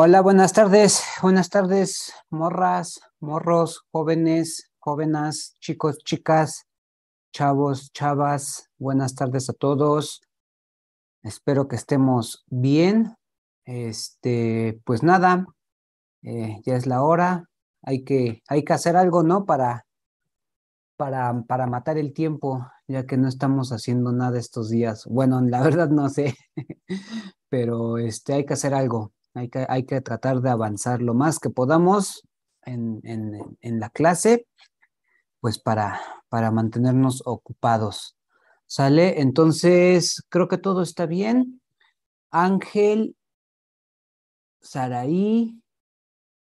Hola, buenas tardes, buenas tardes, morras, morros, jóvenes, jóvenes, chicos, chicas, chavos, chavas, buenas tardes a todos. Espero que estemos bien. Este, pues nada, eh, ya es la hora. Hay que, hay que hacer algo, ¿no? Para, para, para matar el tiempo, ya que no estamos haciendo nada estos días. Bueno, la verdad no sé, pero este, hay que hacer algo hay que, tratar de avanzar lo más que podamos en, la clase, pues para, para mantenernos ocupados. ¿Sale? Entonces, creo que todo está bien. Ángel, Saraí,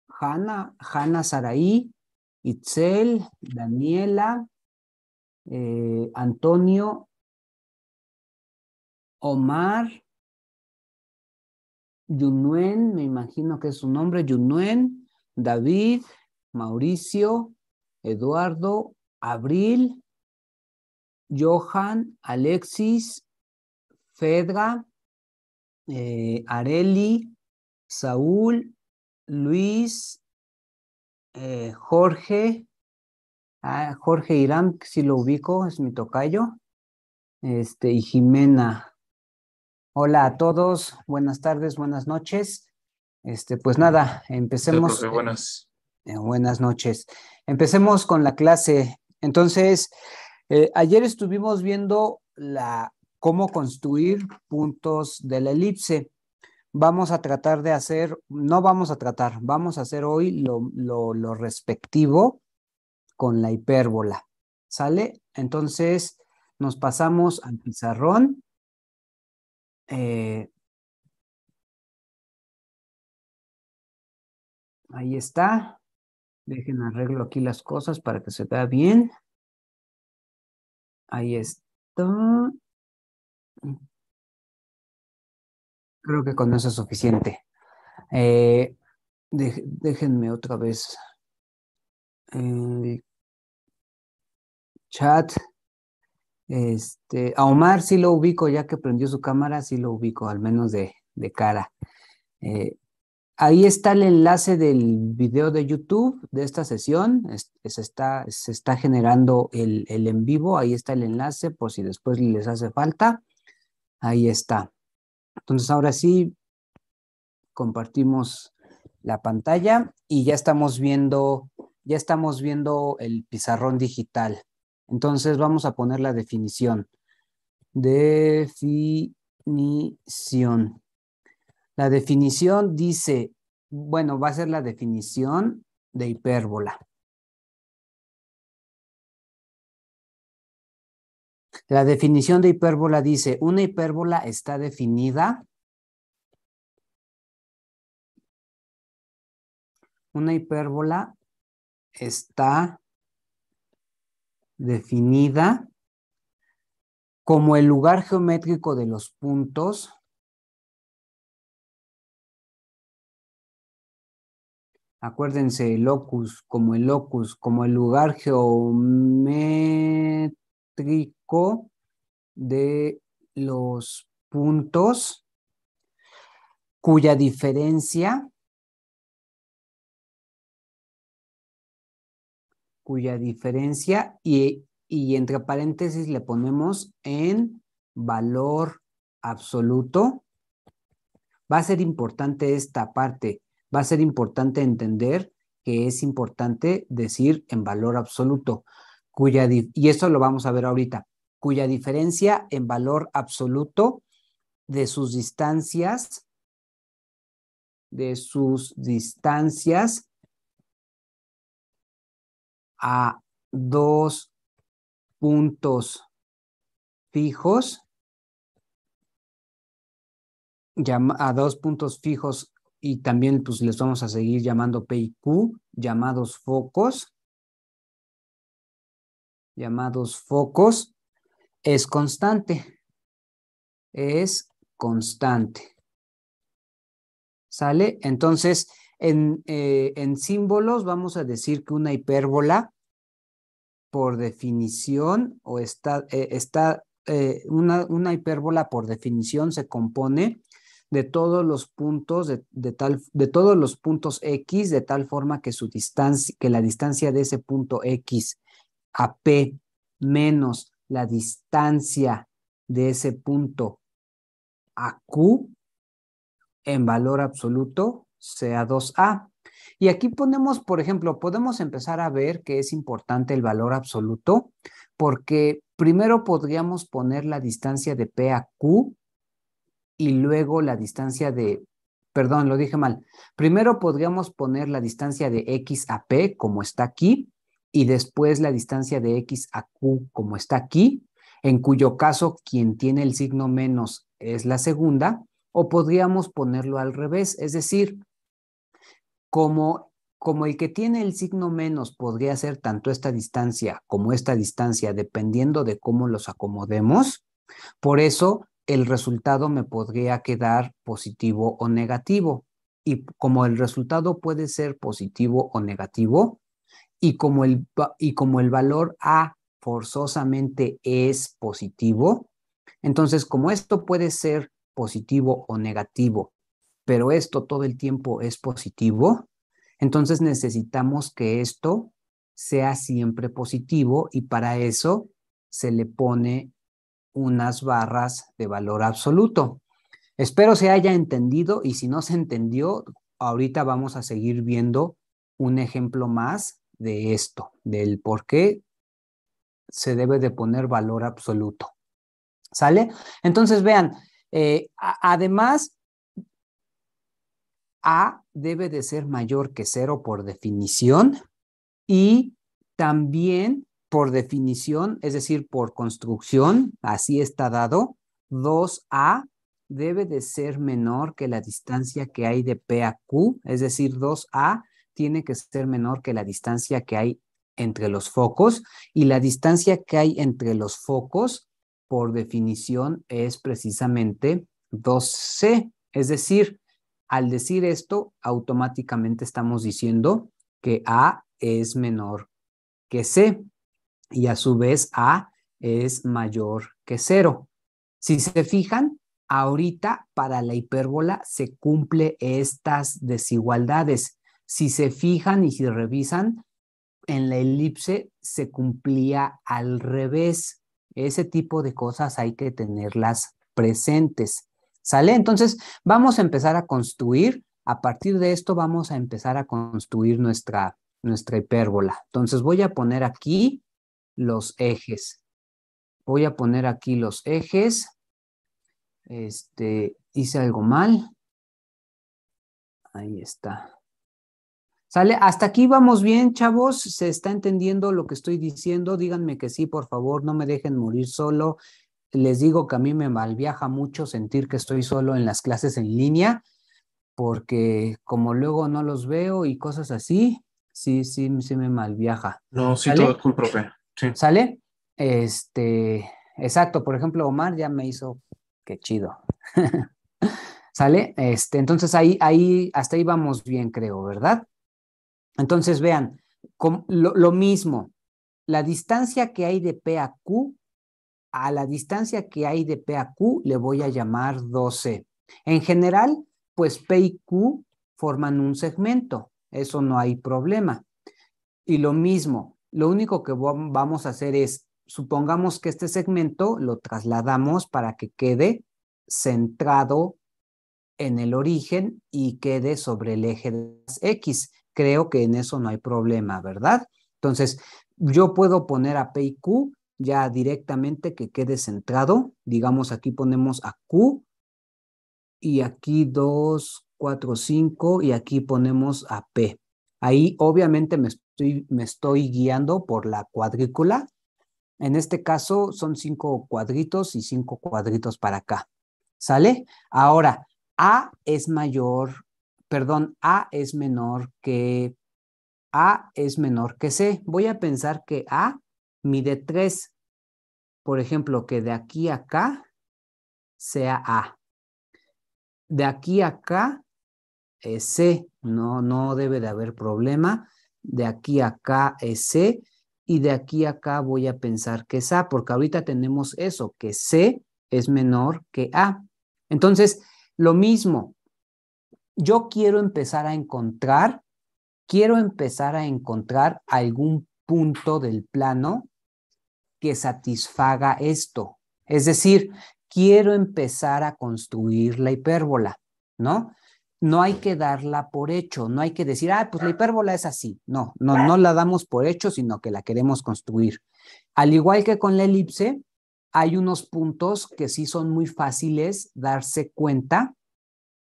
Hanna, Hanna Saraí, Itzel, Daniela, eh, Antonio, Omar, Yunuen, me imagino que es su nombre, Yunuen, David, Mauricio, Eduardo, Abril, Johan, Alexis, Fedra, eh, Areli, Saúl, Luis, eh, Jorge, ah, Jorge Irán, si lo ubico, es mi tocayo, este, y Jimena. Hola a todos, buenas tardes, buenas noches. Este, pues nada, empecemos. buenas. Eh, buenas noches. Empecemos con la clase. Entonces, eh, ayer estuvimos viendo la, cómo construir puntos de la elipse. Vamos a tratar de hacer, no vamos a tratar, vamos a hacer hoy lo, lo respectivo con la hipérbola. ¿Sale? Entonces, nos pasamos al pizarrón eh, ahí está. Dejen arreglo aquí las cosas para que se vea bien. Ahí está. Creo que con eso es suficiente. Eh, déjenme otra vez el chat. Este, a Omar sí lo ubico, ya que prendió su cámara, sí lo ubico, al menos de, cara. Eh, ahí está el enlace del video de YouTube de esta sesión. está, se está generando el, el, en vivo, ahí está el enlace por si después les hace falta. Ahí está. Entonces ahora sí, compartimos la pantalla y ya estamos viendo, ya estamos viendo el pizarrón digital. Entonces vamos a poner la definición. Definición. La definición dice, bueno, va a ser la definición de hipérbola. La definición de hipérbola dice, una hipérbola está definida. Una hipérbola está definida como el lugar geométrico de los puntos acuérdense, el locus como el locus, como el lugar geométrico de los puntos cuya diferencia cuya diferencia y, entre paréntesis le ponemos en valor absoluto. Va a ser importante esta parte, va a ser importante entender que es importante decir en valor absoluto, y eso lo vamos a ver ahorita, cuya diferencia en valor absoluto de sus distancias de sus distancias a dos puntos fijos, a dos puntos fijos y también pues les vamos a seguir llamando P y Q, llamados focos, llamados focos, es constante, es constante. ¿Sale? Entonces, eh, en, símbolos vamos a decir que una hipérbola, por definición, o está, eh, eh, una, hipérbola por definición se compone de todos los puntos de, de, tal, todos los puntos x de tal forma que su distancia que la distancia de ese punto x a p menos la distancia de ese punto a q en valor absoluto sea 2A. Y aquí ponemos, por ejemplo, podemos empezar a ver que es importante el valor absoluto, porque primero podríamos poner la distancia de P a Q y luego la distancia de, perdón, lo dije mal, primero podríamos poner la distancia de X a P como está aquí y después la distancia de X a Q como está aquí, en cuyo caso quien tiene el signo menos es la segunda, o podríamos ponerlo al revés, es decir, como, como el que tiene el signo menos podría ser tanto esta distancia como esta distancia, dependiendo de cómo los acomodemos, por eso el resultado me podría quedar positivo o negativo. Y como el resultado puede ser positivo o negativo, y como el, y como el valor A forzosamente es positivo, entonces como esto puede ser positivo o negativo pero esto todo el tiempo es positivo, entonces necesitamos que esto sea siempre positivo y para eso se le pone unas barras de valor absoluto. Espero se haya entendido y si no se entendió, ahorita vamos a seguir viendo un ejemplo más de esto, del por qué se debe de poner valor absoluto. ¿Sale? Entonces, vean, eh, además, a debe de ser mayor que cero por definición y también por definición, es decir, por construcción, así está dado, 2A debe de ser menor que la distancia que hay de P a Q, es decir, 2A tiene que ser menor que la distancia que hay entre los focos y la distancia que hay entre los focos, por definición, es precisamente 2C, es decir, al decir esto, automáticamente estamos diciendo que A es menor que C y a su vez A es mayor que cero. Si se fijan, ahorita para la hipérbola se cumple estas desigualdades. Si se fijan y si revisan, en la elipse se cumplía al revés. Ese tipo de cosas hay que tenerlas presentes. ¿Sale? Entonces, vamos a empezar a construir, a partir de esto vamos a empezar a construir nuestra, nuestra hipérbola. Entonces, voy a poner aquí los ejes. Voy a poner aquí los ejes. Este, hice algo mal. Ahí está. ¿Sale? Hasta aquí vamos bien, chavos. ¿Se está entendiendo lo que estoy diciendo? Díganme que sí, por favor. No me dejen morir solo les digo que a mí me malviaja mucho sentir que estoy solo en las clases en línea, porque como luego no los veo y cosas así, sí, sí, sí me malviaja. No, sí, todo es cool, profe. ¿Sale? Este, exacto, por ejemplo, Omar ya me hizo, qué chido. ¿Sale? Este, entonces ahí, ahí, hasta ahí vamos bien, creo, ¿verdad? Entonces vean, lo mismo, la distancia que hay de P a Q a la distancia que hay de P a Q le voy a llamar 12. En general, pues P y Q forman un segmento, eso no hay problema. Y lo mismo, lo único que vamos a hacer es, supongamos que este segmento lo trasladamos para que quede centrado en el origen y quede sobre el eje de X. Creo que en eso no hay problema, ¿verdad? Entonces, yo puedo poner a P y Q ya directamente que quede centrado. Digamos, aquí ponemos a Q y aquí 2, 4, 5 y aquí ponemos a P. Ahí obviamente me estoy, me estoy guiando por la cuadrícula. En este caso son cinco cuadritos y cinco cuadritos para acá. ¿Sale? Ahora, A es mayor, perdón, A es menor que A es menor que C. Voy a pensar que A mide 3. Por ejemplo, que de aquí a acá sea A. De aquí a acá es C. No, no debe de haber problema. De aquí a acá es C. Y de aquí a acá voy a pensar que es A, porque ahorita tenemos eso, que C es menor que A. Entonces, lo mismo, yo quiero empezar a encontrar, quiero empezar a encontrar algún punto del plano que satisfaga esto. Es decir, quiero empezar a construir la hipérbola, ¿no? No hay que darla por hecho, no hay que decir, ah, pues la hipérbola es así. No, no, no la damos por hecho, sino que la queremos construir. Al igual que con la elipse, hay unos puntos que sí son muy fáciles darse cuenta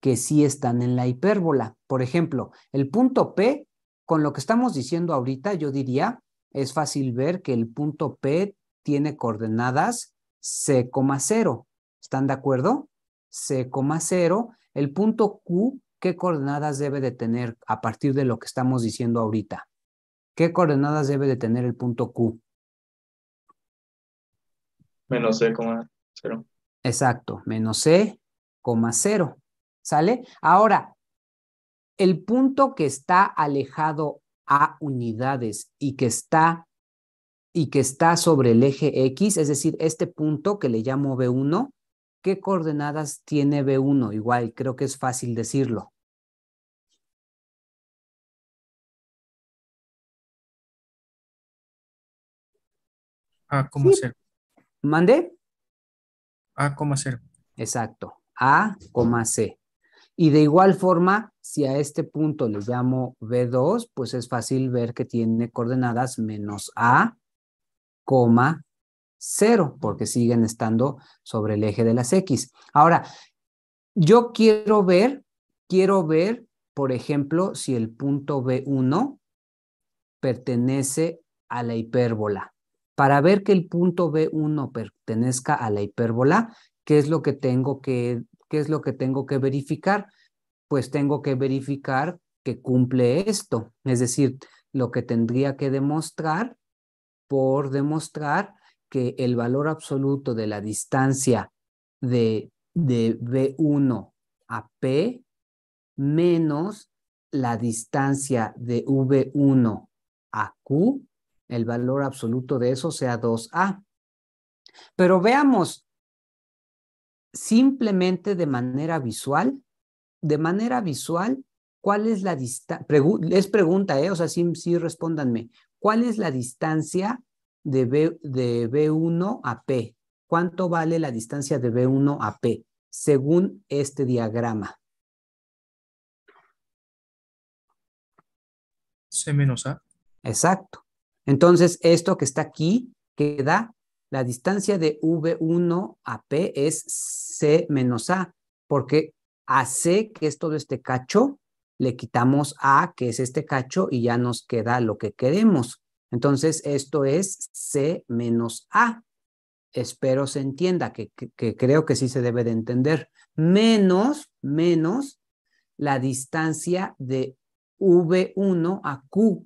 que sí están en la hipérbola. Por ejemplo, el punto P, con lo que estamos diciendo ahorita, yo diría, es fácil ver que el punto P tiene coordenadas C,0. ¿Están de acuerdo? C, C,0. El punto Q, ¿qué coordenadas debe de tener a partir de lo que estamos diciendo ahorita? ¿Qué coordenadas debe de tener el punto Q? Menos C,0. Exacto, menos C, ¿Sale? Ahora, el punto que está alejado a unidades y que está y que está sobre el eje X, es decir, este punto que le llamo B1, ¿qué coordenadas tiene B1? Igual, creo que es fácil decirlo. A,0. 0. ¿Mande? 0. Exacto, A, C. Y de igual forma, si a este punto le llamo B2, pues es fácil ver que tiene coordenadas menos A, coma 0, porque siguen estando sobre el eje de las X. Ahora, yo quiero ver, quiero ver, por ejemplo, si el punto B1 pertenece a la hipérbola. Para ver que el punto B1 pertenezca a la hipérbola, ¿qué es lo que tengo que, qué es lo que, tengo que verificar? Pues tengo que verificar que cumple esto, es decir, lo que tendría que demostrar por demostrar que el valor absoluto de la distancia de, de V1 a P menos la distancia de V1 a Q, el valor absoluto de eso sea 2A. Pero veamos simplemente de manera visual, de manera visual, ¿cuál es la distancia? es pregunta, ¿eh? O sea, sí, sí respóndanme. ¿Cuál es la distancia de, B, 1 a P? ¿Cuánto vale la distancia de B1 a P según este diagrama? C menos A. Exacto. Entonces, esto que está aquí, que da la distancia de V1 a P es C menos A, porque a C, que es todo este cacho, le quitamos A, que es este cacho, y ya nos queda lo que queremos. Entonces, esto es C menos A. Espero se entienda, que, creo que sí se debe de entender. Menos, menos la distancia de V1 a Q.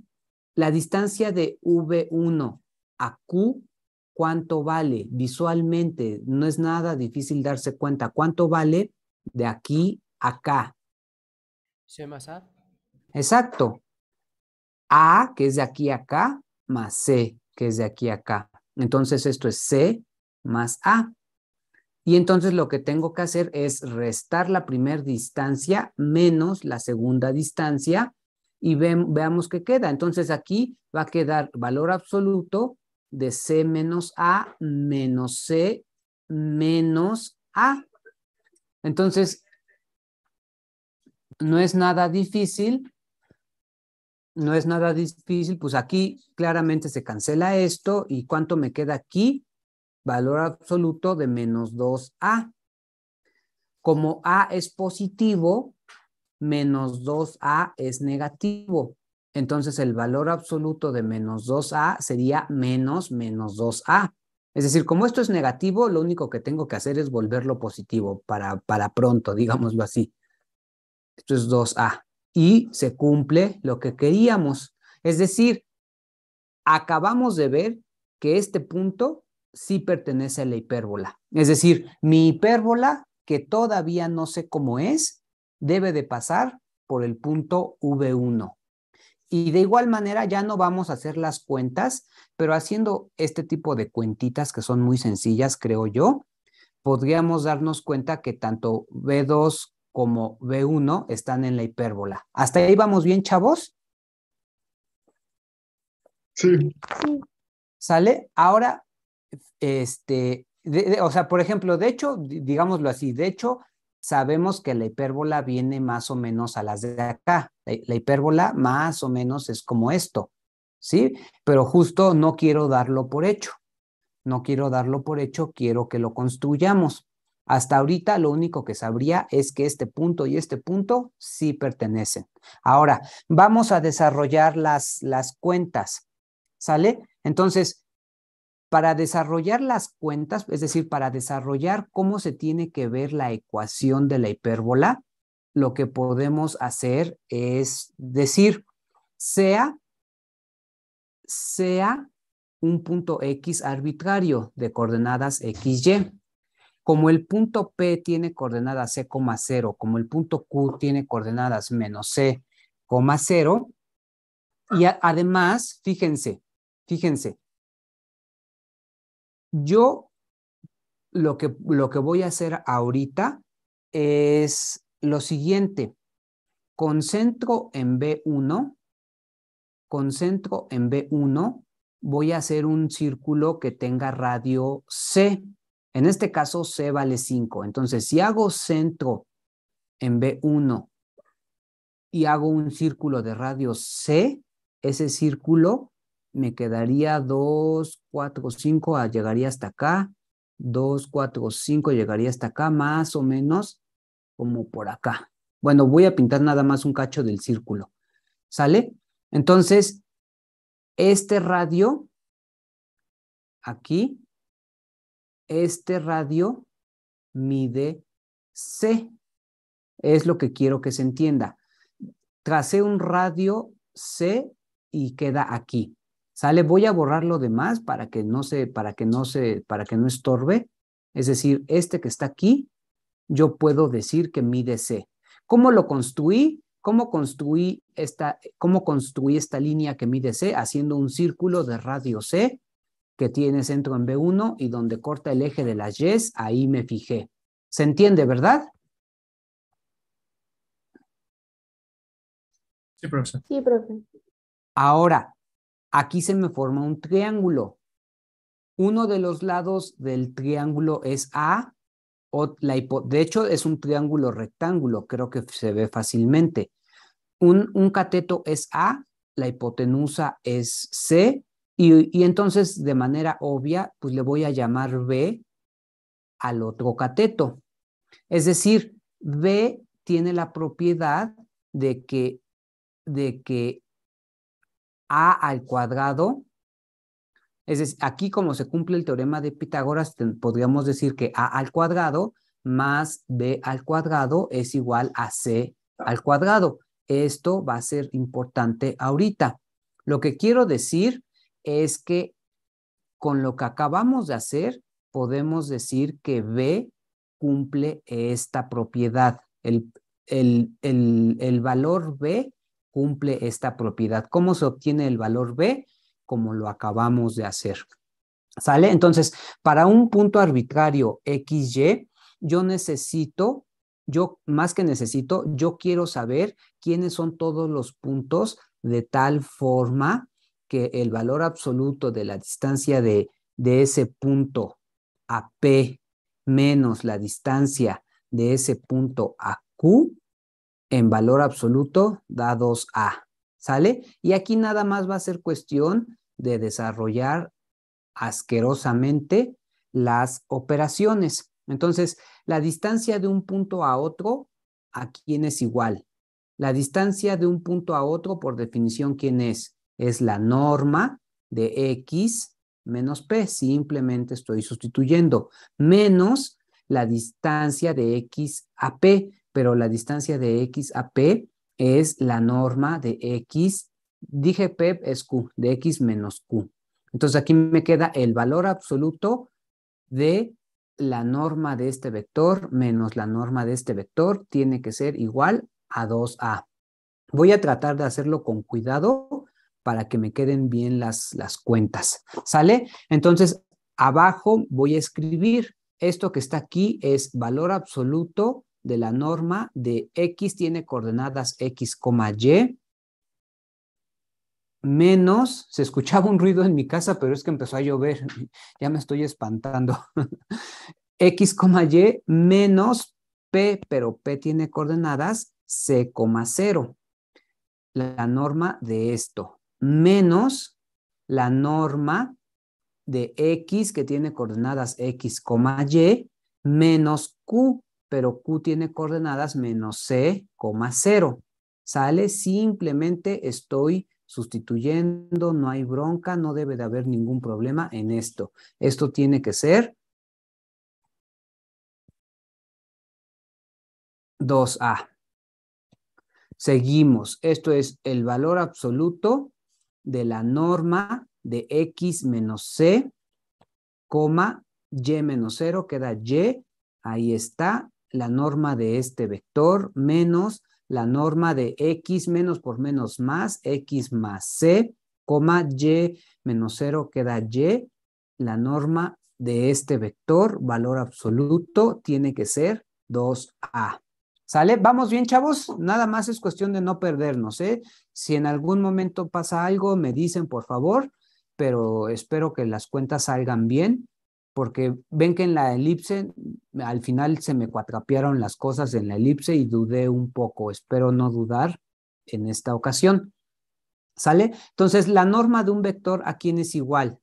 La distancia de V1 a Q, ¿cuánto vale? Visualmente, no es nada difícil darse cuenta. ¿Cuánto vale de aquí a acá? C más A. Exacto. A, que es de aquí a acá, más C, que es de aquí a acá. Entonces esto es C más A. Y entonces lo que tengo que hacer es restar la primera distancia menos la segunda distancia y veamos qué queda. Entonces aquí va a quedar valor absoluto de C menos A menos C menos A. Entonces no es nada difícil, no es nada difícil, pues aquí claramente se cancela esto y cuánto me queda aquí, valor absoluto de menos 2A. Como A es positivo, menos 2A es negativo. Entonces el valor absoluto de menos 2A sería menos menos 2A. Es decir, como esto es negativo, lo único que tengo que hacer es volverlo positivo para, para pronto, digámoslo así. Esto es 2A. Y se cumple lo que queríamos. Es decir, acabamos de ver que este punto sí pertenece a la hipérbola. Es decir, mi hipérbola, que todavía no sé cómo es, debe de pasar por el punto V1. Y de igual manera ya no vamos a hacer las cuentas, pero haciendo este tipo de cuentitas que son muy sencillas, creo yo, podríamos darnos cuenta que tanto v 2 como B1 están en la hipérbola. ¿Hasta ahí vamos bien, chavos? Sí. ¿Sale? Ahora, este, o sea, por ejemplo, de hecho, digámoslo así, de hecho, sabemos que la hipérbola viene más o menos a las de acá. la hipérbola más o menos es como esto, ¿sí? Pero justo no quiero darlo por hecho. No quiero darlo por hecho, quiero que lo construyamos. Hasta ahorita lo único que sabría es que este punto y este punto sí pertenecen. Ahora, vamos a desarrollar las, cuentas, ¿sale? Entonces, para desarrollar las cuentas, es decir, para desarrollar cómo se tiene que ver la ecuación de la hipérbola, lo que podemos hacer es decir, sea, sea un punto X arbitrario de coordenadas XY. Como el punto P tiene coordenadas C, como el punto Q tiene coordenadas menos C, cero, y además, fíjense, fíjense, yo lo que, lo que voy a hacer ahorita es lo siguiente, concentro en B1, concentro en B1, voy a hacer un círculo que tenga radio C. En este caso, C vale 5. Entonces, si hago centro en B1 y hago un círculo de radio C, ese círculo me quedaría 2, 4, 5, llegaría hasta acá. 2, 4, 5, llegaría hasta acá, más o menos como por acá. Bueno, voy a pintar nada más un cacho del círculo. ¿Sale? Entonces, este radio aquí este radio mide C. Es lo que quiero que se entienda. Tracé un radio C y queda aquí. Sale, voy a borrar lo demás para que no se, para que no se, para que no estorbe. Es decir, este que está aquí, yo puedo decir que mide C. ¿Cómo lo construí? ¿Cómo construí esta, cómo construí esta línea que mide C? Haciendo un círculo de radio C que tiene centro en B1 y donde corta el eje de las yes, ahí me fijé. ¿Se entiende, verdad? Sí, profesor. Sí, profesor. Ahora, aquí se me forma un triángulo. Uno de los lados del triángulo es A, o la de hecho es un triángulo rectángulo, creo que se ve fácilmente. Un, un cateto es A, la hipotenusa es C y, entonces, de manera obvia, pues le voy a llamar B al otro cateto. Es decir, B tiene la propiedad de que, de que A al cuadrado, es decir, aquí como se cumple el teorema de Pitágoras, podríamos decir que A al cuadrado más B al cuadrado es igual a C al cuadrado. Esto va a ser importante ahorita. Lo que quiero decir es que con lo que acabamos de hacer, podemos decir que B cumple esta propiedad. El, valor B cumple esta propiedad. ¿Cómo se obtiene el valor B? Como lo acabamos de hacer. ¿Sale? Entonces, para un punto arbitrario XY, yo necesito, yo más que necesito, yo quiero saber quiénes son todos los puntos de tal forma que el valor absoluto de la distancia de, ese punto a P menos la distancia de ese punto a Q en valor absoluto da a ¿sale? Y aquí nada más va a ser cuestión de desarrollar asquerosamente las operaciones. Entonces, la distancia de un punto a otro, ¿a quién es igual? La distancia de un punto a otro, por definición, ¿quién es? es la norma de X menos P. Simplemente estoy sustituyendo menos la distancia de X a P, pero la distancia de X a P es la norma de X. Dije P es Q, de X menos Q. Entonces aquí me queda el valor absoluto de la norma de este vector menos la norma de este vector tiene que ser igual a 2A. Voy a tratar de hacerlo con cuidado para que me queden bien las, cuentas. ¿Sale? Entonces, abajo voy a escribir esto que está aquí es valor absoluto de la norma de x tiene coordenadas x, y menos, se escuchaba un ruido en mi casa, pero es que empezó a llover, ya me estoy espantando. x, y menos p, pero p tiene coordenadas c, 0. La norma de esto, menos la norma de X que tiene coordenadas X, Y, menos Q, pero Q tiene coordenadas menos C, 0. Sale, simplemente estoy sustituyendo, no hay bronca, no debe de haber ningún problema en esto. Esto tiene que ser 2A. Seguimos. Esto es el valor absoluto de la norma de x menos c, coma, y menos 0, queda y, ahí está la norma de este vector, menos la norma de x menos por menos más, x más c, coma, y menos 0, queda y, la norma de este vector, valor absoluto, tiene que ser 2a. ¿Sale? Vamos bien, chavos. Nada más es cuestión de no perdernos, ¿eh? Si en algún momento pasa algo, me dicen, por favor, pero espero que las cuentas salgan bien, porque ven que en la elipse, al final se me cuatrapearon las cosas en la elipse y dudé un poco. Espero no dudar en esta ocasión. ¿Sale? Entonces, la norma de un vector a quién es igual.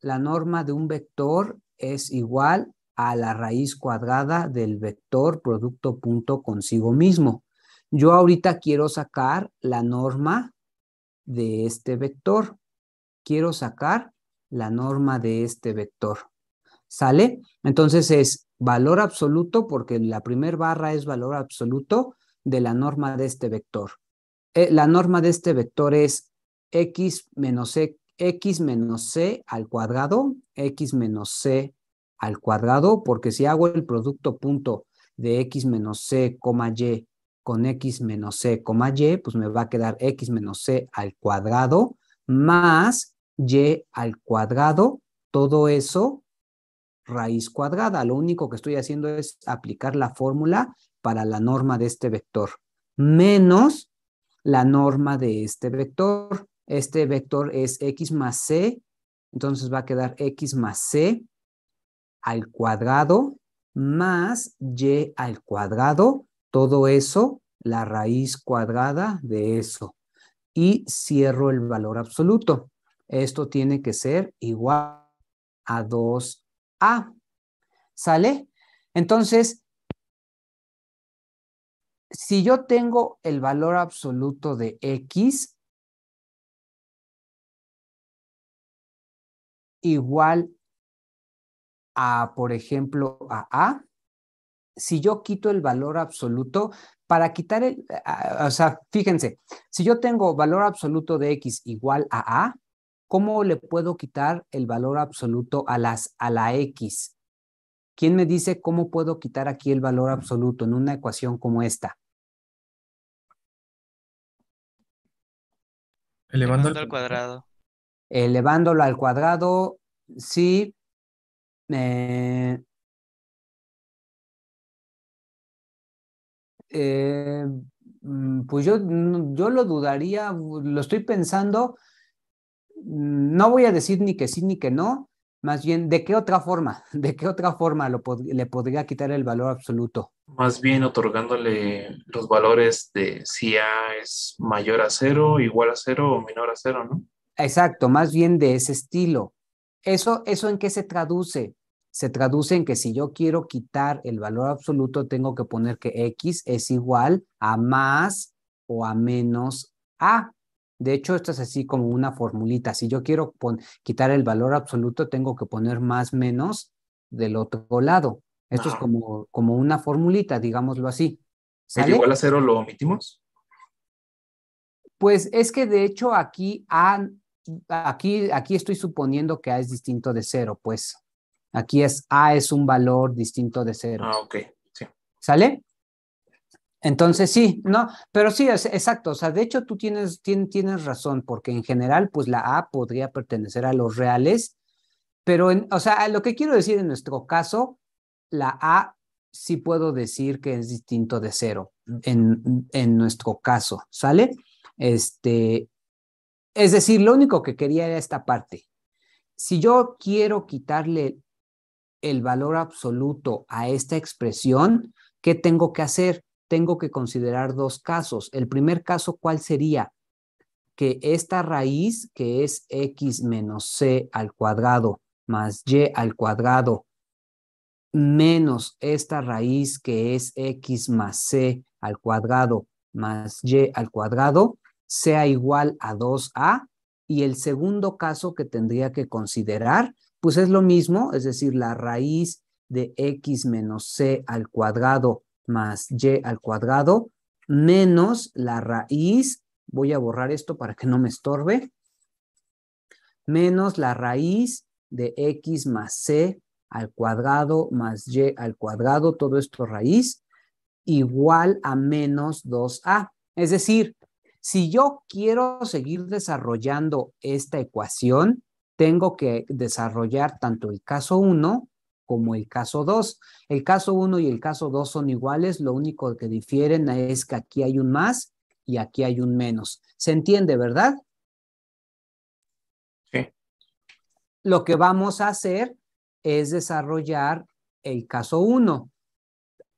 La norma de un vector es igual a la raíz cuadrada del vector producto punto consigo mismo. Yo ahorita quiero sacar la norma de este vector. Quiero sacar la norma de este vector. ¿Sale? Entonces es valor absoluto porque la primer barra es valor absoluto de la norma de este vector. Eh, la norma de este vector es x menos, e, x menos c al cuadrado, x menos c al cuadrado, porque si hago el producto punto de x menos c, y con x menos c, y, pues me va a quedar x menos c al cuadrado más y al cuadrado, todo eso raíz cuadrada. Lo único que estoy haciendo es aplicar la fórmula para la norma de este vector, menos la norma de este vector. Este vector es x más c, entonces va a quedar x más c al cuadrado más y al cuadrado, todo eso, la raíz cuadrada de eso. Y cierro el valor absoluto. Esto tiene que ser igual a 2a. ¿Sale? Entonces, si yo tengo el valor absoluto de x igual a, por ejemplo, a A, si yo quito el valor absoluto, para quitar el, o sea, fíjense, si yo tengo valor absoluto de X igual a A, ¿cómo le puedo quitar el valor absoluto a, las, a la X? ¿Quién me dice cómo puedo quitar aquí el valor absoluto en una ecuación como esta? elevándolo al cuadrado. Elevándolo al cuadrado, sí, eh, eh, mm, pues yo, mm, yo lo dudaría, lo estoy pensando, mm, no voy a decir ni que sí ni que no, más bien, ¿de qué otra forma? ¿De qué otra forma le podría quitar el valor absoluto? Más bien otorgándole los valores de si A es mayor a cero, igual a cero o menor a cero, ¿no? Exacto, más bien de ese estilo. ¿Eso, en qué se traduce? Se traduce en que si yo quiero quitar el valor absoluto, tengo que poner que X es igual a más o a menos A. De hecho, esto es así como una formulita. Si yo quiero quitar el valor absoluto, tengo que poner más menos del otro lado. Esto es como, como una formulita, digámoslo así. ¿Sale? igual a cero lo omitimos? Pues es que de hecho aquí A aquí, aquí estoy suponiendo que A es distinto de cero, pues. Aquí es A es un valor distinto de cero. Ah, ok. ¿Sale? Entonces sí, no, pero sí, es, exacto. O sea, de hecho tú tienes, razón, porque en general, pues la A podría pertenecer a los reales, pero, en, o sea, lo que quiero decir en nuestro caso, la A sí puedo decir que es distinto de cero en, en nuestro caso, ¿sale? Este, es decir, lo único que quería era esta parte. Si yo quiero quitarle el valor absoluto a esta expresión, ¿qué tengo que hacer? Tengo que considerar dos casos. El primer caso, ¿cuál sería? Que esta raíz, que es x menos c al cuadrado más y al cuadrado menos esta raíz que es x más c al cuadrado más y al cuadrado, sea igual a 2A y el segundo caso que tendría que considerar, pues es lo mismo, es decir, la raíz de x menos c al cuadrado más y al cuadrado menos la raíz, voy a borrar esto para que no me estorbe, menos la raíz de x más c al cuadrado más y al cuadrado, todo esto raíz, igual a menos 2a. Es decir, si yo quiero seguir desarrollando esta ecuación, tengo que desarrollar tanto el caso 1 como el caso 2. El caso 1 y el caso 2 son iguales, lo único que difieren es que aquí hay un más y aquí hay un menos. ¿Se entiende, verdad? Sí. Lo que vamos a hacer es desarrollar el caso 1,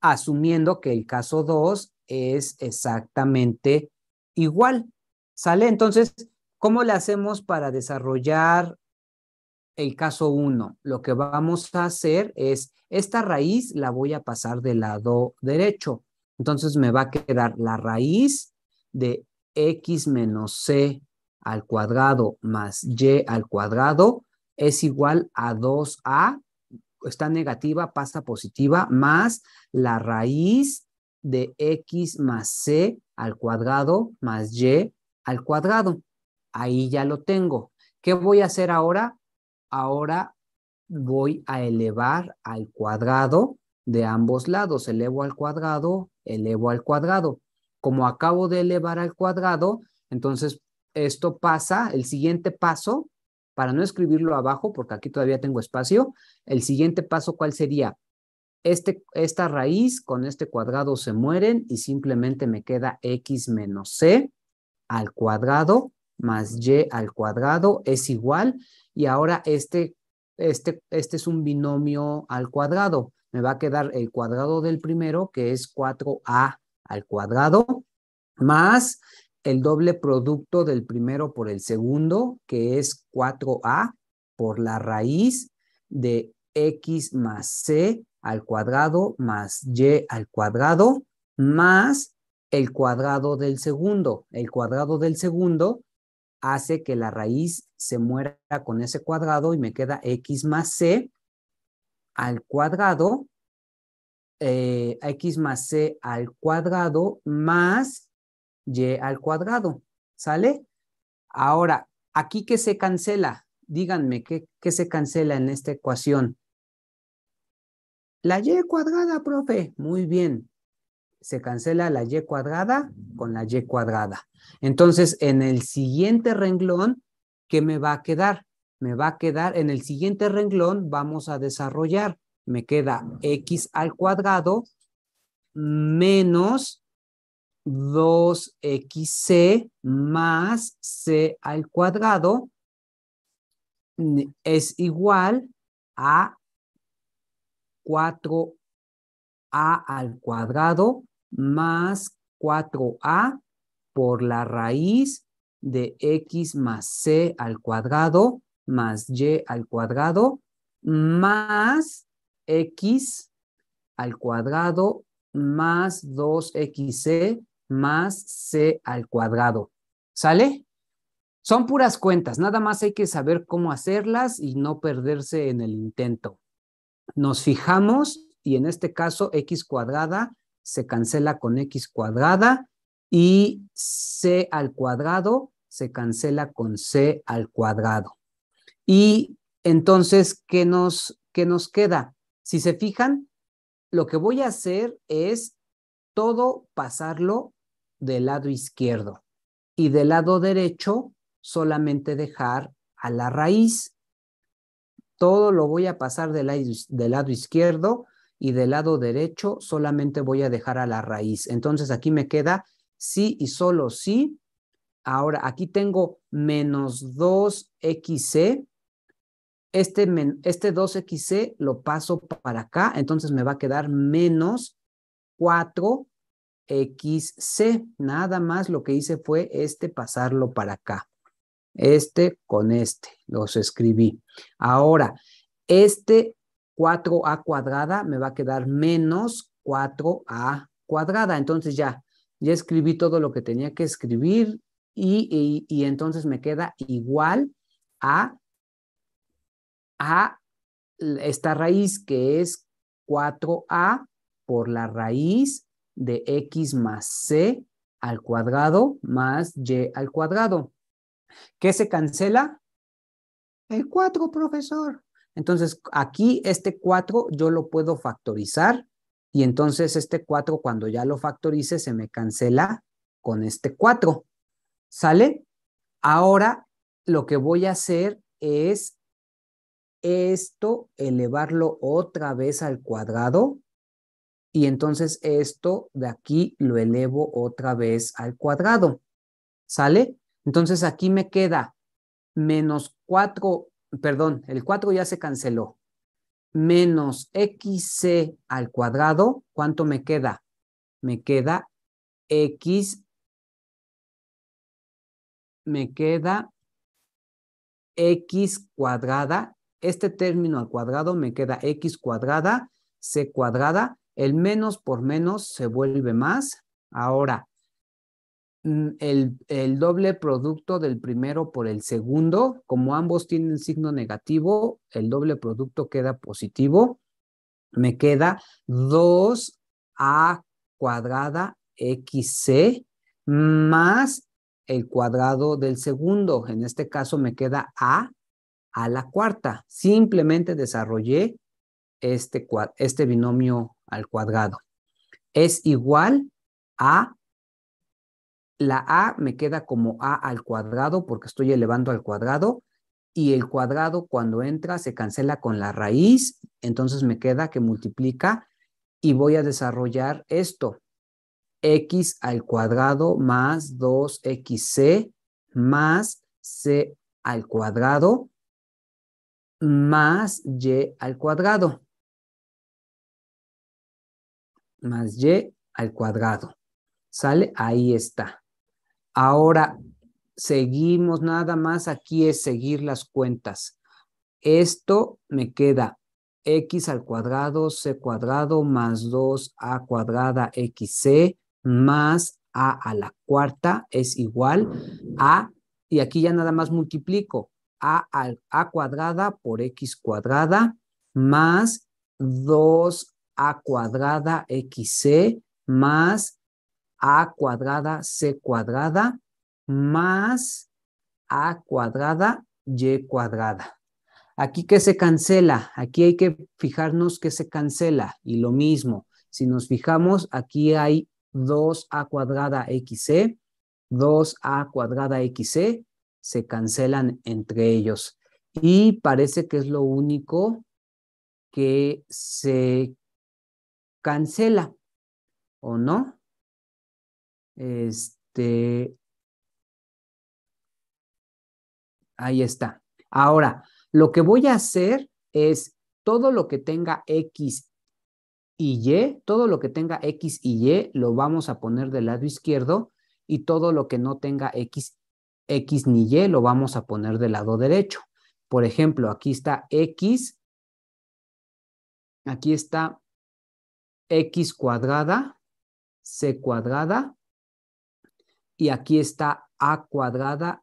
asumiendo que el caso 2 es exactamente igual, ¿sale? Entonces, ¿cómo le hacemos para desarrollar el caso 1? Lo que vamos a hacer es, esta raíz la voy a pasar del lado derecho. Entonces me va a quedar la raíz de x menos c al cuadrado más y al cuadrado es igual a 2a, está negativa, pasa positiva, más la raíz de x más c al cuadrado más y al cuadrado. Ahí ya lo tengo. ¿Qué voy a hacer ahora? Ahora voy a elevar al cuadrado de ambos lados. Elevo al cuadrado, elevo al cuadrado. Como acabo de elevar al cuadrado, entonces esto pasa, el siguiente paso, para no escribirlo abajo, porque aquí todavía tengo espacio, el siguiente paso, ¿cuál sería? Este, esta raíz con este cuadrado se mueren y simplemente me queda x menos c al cuadrado más y al cuadrado es igual. Y ahora este, este, este es un binomio al cuadrado. Me va a quedar el cuadrado del primero, que es 4a al cuadrado, más el doble producto del primero por el segundo, que es 4a por la raíz de x más c al cuadrado más y al cuadrado más el cuadrado del segundo. El cuadrado del segundo hace que la raíz se muera con ese cuadrado y me queda x más c al cuadrado, eh, x más c al cuadrado más y al cuadrado. ¿Sale? Ahora, ¿aquí qué se cancela? Díganme, qué se cancela en esta ecuación? La y cuadrada, profe. Muy bien. Se cancela la y cuadrada con la y cuadrada. Entonces, en el siguiente renglón, ¿qué me va a quedar? Me va a quedar, en el siguiente renglón vamos a desarrollar. Me queda x al cuadrado menos 2xc más c al cuadrado es igual a 4a al cuadrado más 4a por la raíz de x más c al cuadrado más y al cuadrado más x al cuadrado más 2xc más c al cuadrado. ¿Sale? Son puras cuentas, nada más hay que saber cómo hacerlas y no perderse en el intento nos fijamos y en este caso x cuadrada se cancela con x cuadrada y c al cuadrado se cancela con c al cuadrado. Y entonces, ¿qué nos, qué nos queda? Si se fijan, lo que voy a hacer es todo pasarlo del lado izquierdo y del lado derecho solamente dejar a la raíz. Todo lo voy a pasar del lado, izquierdo y del lado derecho solamente voy a dejar a la raíz. Entonces aquí me queda sí y solo sí. Ahora aquí tengo menos 2xc. E. Este, este 2xc e lo paso para acá, entonces me va a quedar menos 4xc. E. Nada más lo que hice fue este pasarlo para acá. Este con este, los escribí. Ahora, este 4a cuadrada me va a quedar menos 4a cuadrada. Entonces ya, ya escribí todo lo que tenía que escribir y, entonces me queda igual a, a esta raíz que es 4a por la raíz de x más c al cuadrado más y al cuadrado. ¿Qué se cancela? El 4, profesor. Entonces, aquí este 4 yo lo puedo factorizar y entonces este 4 cuando ya lo factorice se me cancela con este 4. ¿Sale? Ahora lo que voy a hacer es esto, elevarlo otra vez al cuadrado y entonces esto de aquí lo elevo otra vez al cuadrado. ¿Sale? Entonces aquí me queda menos 4, perdón, el 4 ya se canceló, menos xc al cuadrado, ¿cuánto me queda? Me queda x, me queda x cuadrada, este término al cuadrado me queda x cuadrada, c cuadrada, el menos por menos se vuelve más, ahora Mm, el, doble producto del primero por el segundo, como ambos tienen signo negativo, el doble producto queda positivo. Me queda 2a cuadrada xc más el cuadrado del segundo. En este caso me queda a a la cuarta. Simplemente desarrollé este, este binomio al cuadrado. Es igual a la a me queda como a al cuadrado porque estoy elevando al cuadrado y el cuadrado cuando entra se cancela con la raíz, entonces me queda que multiplica y voy a desarrollar esto. x al cuadrado más 2xc más c al cuadrado más y al cuadrado. Más y al cuadrado. ¿Sale? Ahí está. Ahora seguimos nada más, aquí es seguir las cuentas. Esto me queda x al cuadrado, c cuadrado más 2a cuadrada xc más a a la cuarta es igual a, y aquí ya nada más multiplico, a, a, a cuadrada por x cuadrada más 2a cuadrada xc más a cuadrada c cuadrada más a cuadrada y cuadrada. Aquí que se cancela, aquí hay que fijarnos que se cancela y lo mismo. Si nos fijamos, aquí hay 2a cuadrada xc, 2a cuadrada xc, se cancelan entre ellos. Y parece que es lo único que se cancela, ¿o no? Este, ahí está. Ahora, lo que voy a hacer es todo lo que tenga X y Y, todo lo que tenga X y Y lo vamos a poner del lado izquierdo y todo lo que no tenga X, X ni Y lo vamos a poner del lado derecho. Por ejemplo, aquí está X, aquí está X cuadrada, C cuadrada y aquí está a cuadrada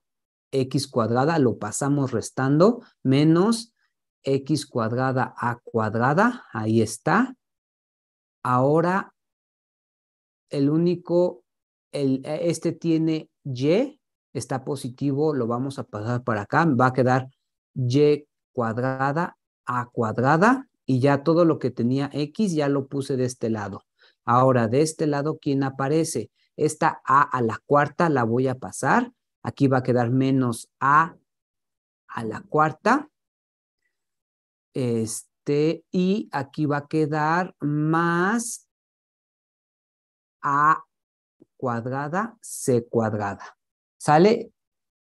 x cuadrada, lo pasamos restando, menos x cuadrada a cuadrada, ahí está. Ahora, el único, el, e, este tiene y, está positivo, lo vamos a pasar para acá, va a quedar y cuadrada a cuadrada, y ya todo lo que tenía x ya lo puse de este lado. Ahora, de este lado, ¿quién aparece? Esta A a la cuarta la voy a pasar. Aquí va a quedar menos A a la cuarta. Este, y aquí va a quedar más A cuadrada C cuadrada. ¿Sale?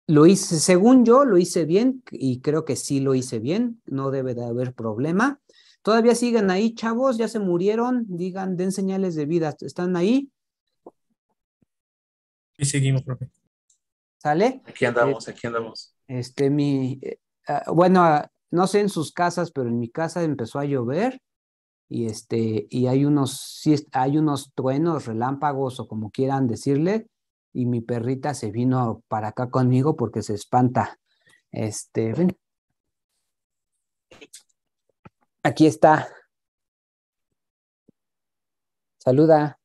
Lo hice, según yo, lo hice bien y creo que sí lo hice bien. No debe de haber problema. Todavía siguen ahí, chavos, ya se murieron. Digan, den señales de vida. ¿Están ahí? Y seguimos, profe. ¿Sale? Aquí andamos, aquí andamos. Este, mi, eh, ah, bueno, ah, no sé en sus casas, pero en mi casa empezó a llover y este, y hay unos, sí, hay unos truenos, relámpagos o como quieran decirle, y mi perrita se vino para acá conmigo porque se espanta. Este, Aquí está. Saluda.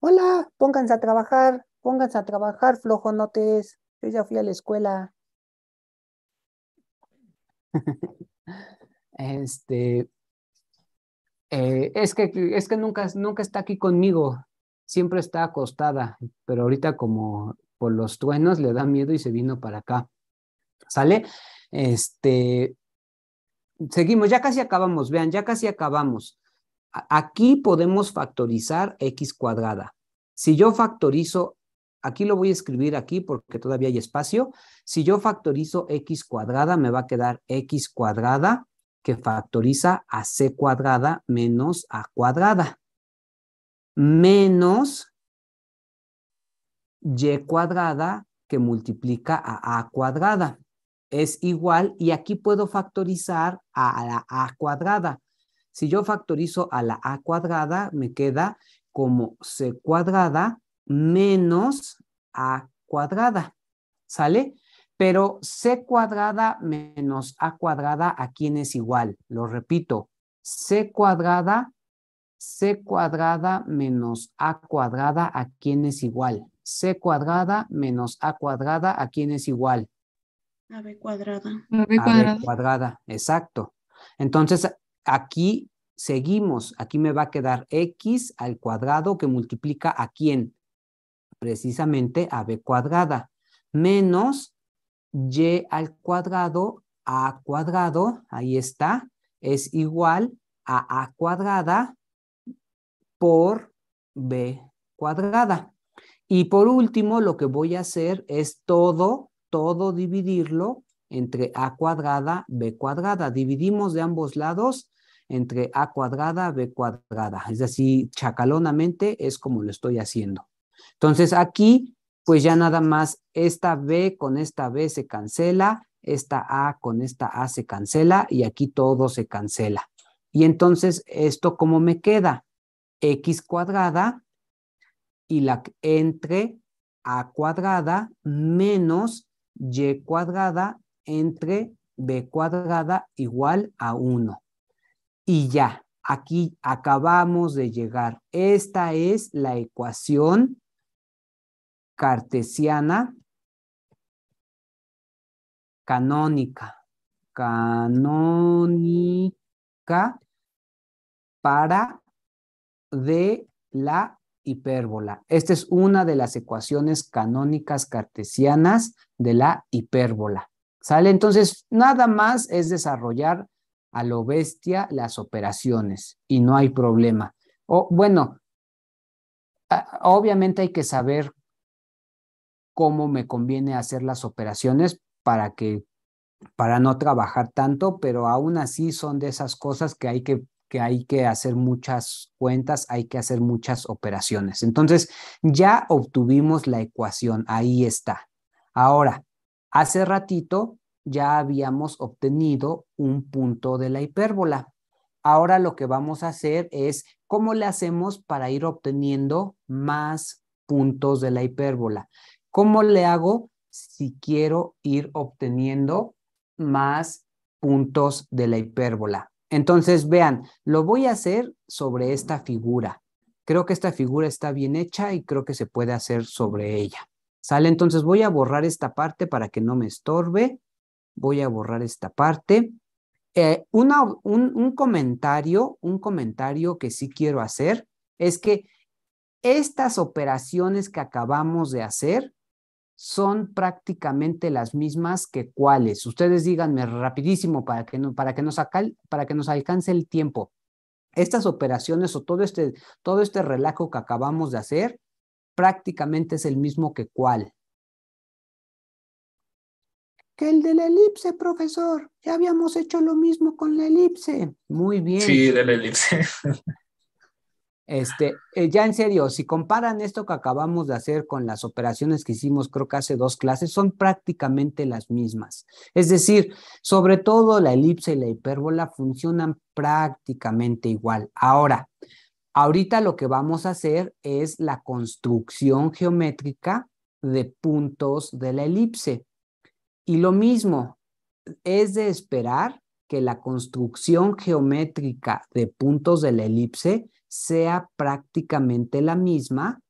Hola, pónganse a trabajar. Pónganse a trabajar, flojo. flojonotes. Yo ya fui a la escuela. este, eh, es, que, es que nunca, nunca está aquí conmigo, siempre está acostada, pero ahorita como por los truenos le da miedo y se vino para acá. ¿Sale? Este, seguimos, ya casi acabamos, vean, ya casi acabamos. Aquí podemos factorizar x cuadrada. Si yo factorizo Aquí lo voy a escribir aquí porque todavía hay espacio. Si yo factorizo x cuadrada, me va a quedar x cuadrada que factoriza a c cuadrada menos a cuadrada. Menos y cuadrada que multiplica a a cuadrada. Es igual, y aquí puedo factorizar a la a cuadrada. Si yo factorizo a la a cuadrada, me queda como c cuadrada menos a cuadrada, ¿sale? Pero c cuadrada menos a cuadrada, ¿a quién es igual? Lo repito, c cuadrada, c cuadrada menos a cuadrada, ¿a quién es igual? c cuadrada menos a cuadrada, ¿a quién es igual? A b cuadrada. A b cuadrada. exacto. Entonces, aquí seguimos, aquí me va a quedar x al cuadrado que multiplica a quién? precisamente a b cuadrada, menos y al cuadrado a cuadrado, ahí está, es igual a a cuadrada por b cuadrada. Y por último, lo que voy a hacer es todo, todo dividirlo entre a cuadrada, b cuadrada. Dividimos de ambos lados entre a cuadrada, b cuadrada. Es así, chacalonamente es como lo estoy haciendo. Entonces aquí, pues ya nada más esta B con esta B se cancela, esta A con esta A se cancela y aquí todo se cancela. Y entonces, ¿esto cómo me queda? X cuadrada y la entre A cuadrada menos Y cuadrada entre B cuadrada igual a 1. Y ya, aquí acabamos de llegar. Esta es la ecuación cartesiana canónica, canónica para de la hipérbola. Esta es una de las ecuaciones canónicas cartesianas de la hipérbola. ¿Sale? Entonces, nada más es desarrollar a lo bestia las operaciones y no hay problema. O, bueno, obviamente hay que saber cómo me conviene hacer las operaciones para que para no trabajar tanto, pero aún así son de esas cosas que hay que, que hay que hacer muchas cuentas, hay que hacer muchas operaciones. Entonces, ya obtuvimos la ecuación, ahí está. Ahora, hace ratito ya habíamos obtenido un punto de la hipérbola. Ahora lo que vamos a hacer es cómo le hacemos para ir obteniendo más puntos de la hipérbola. ¿Cómo le hago si quiero ir obteniendo más puntos de la hipérbola? Entonces, vean, lo voy a hacer sobre esta figura. Creo que esta figura está bien hecha y creo que se puede hacer sobre ella. ¿Sale? Entonces voy a borrar esta parte para que no me estorbe. Voy a borrar esta parte. Eh, un comentario, un comentario que sí quiero hacer es que estas operaciones que acabamos de hacer son prácticamente las mismas que cuáles. Ustedes díganme rapidísimo para que, para, que nos para que nos alcance el tiempo. Estas operaciones o todo este, todo este relajo que acabamos de hacer prácticamente es el mismo que cuál. Que el de la elipse, profesor. Ya habíamos hecho lo mismo con la elipse. Muy bien. Sí, de la elipse. Este, eh, ya en serio, si comparan esto que acabamos de hacer con las operaciones que hicimos, creo que hace dos clases, son prácticamente las mismas. Es decir, sobre todo la elipse y la hipérbola funcionan prácticamente igual. Ahora, ahorita lo que vamos a hacer es la construcción geométrica de puntos de la elipse. Y lo mismo, es de esperar que la construcción geométrica de puntos de la elipse sea prácticamente la misma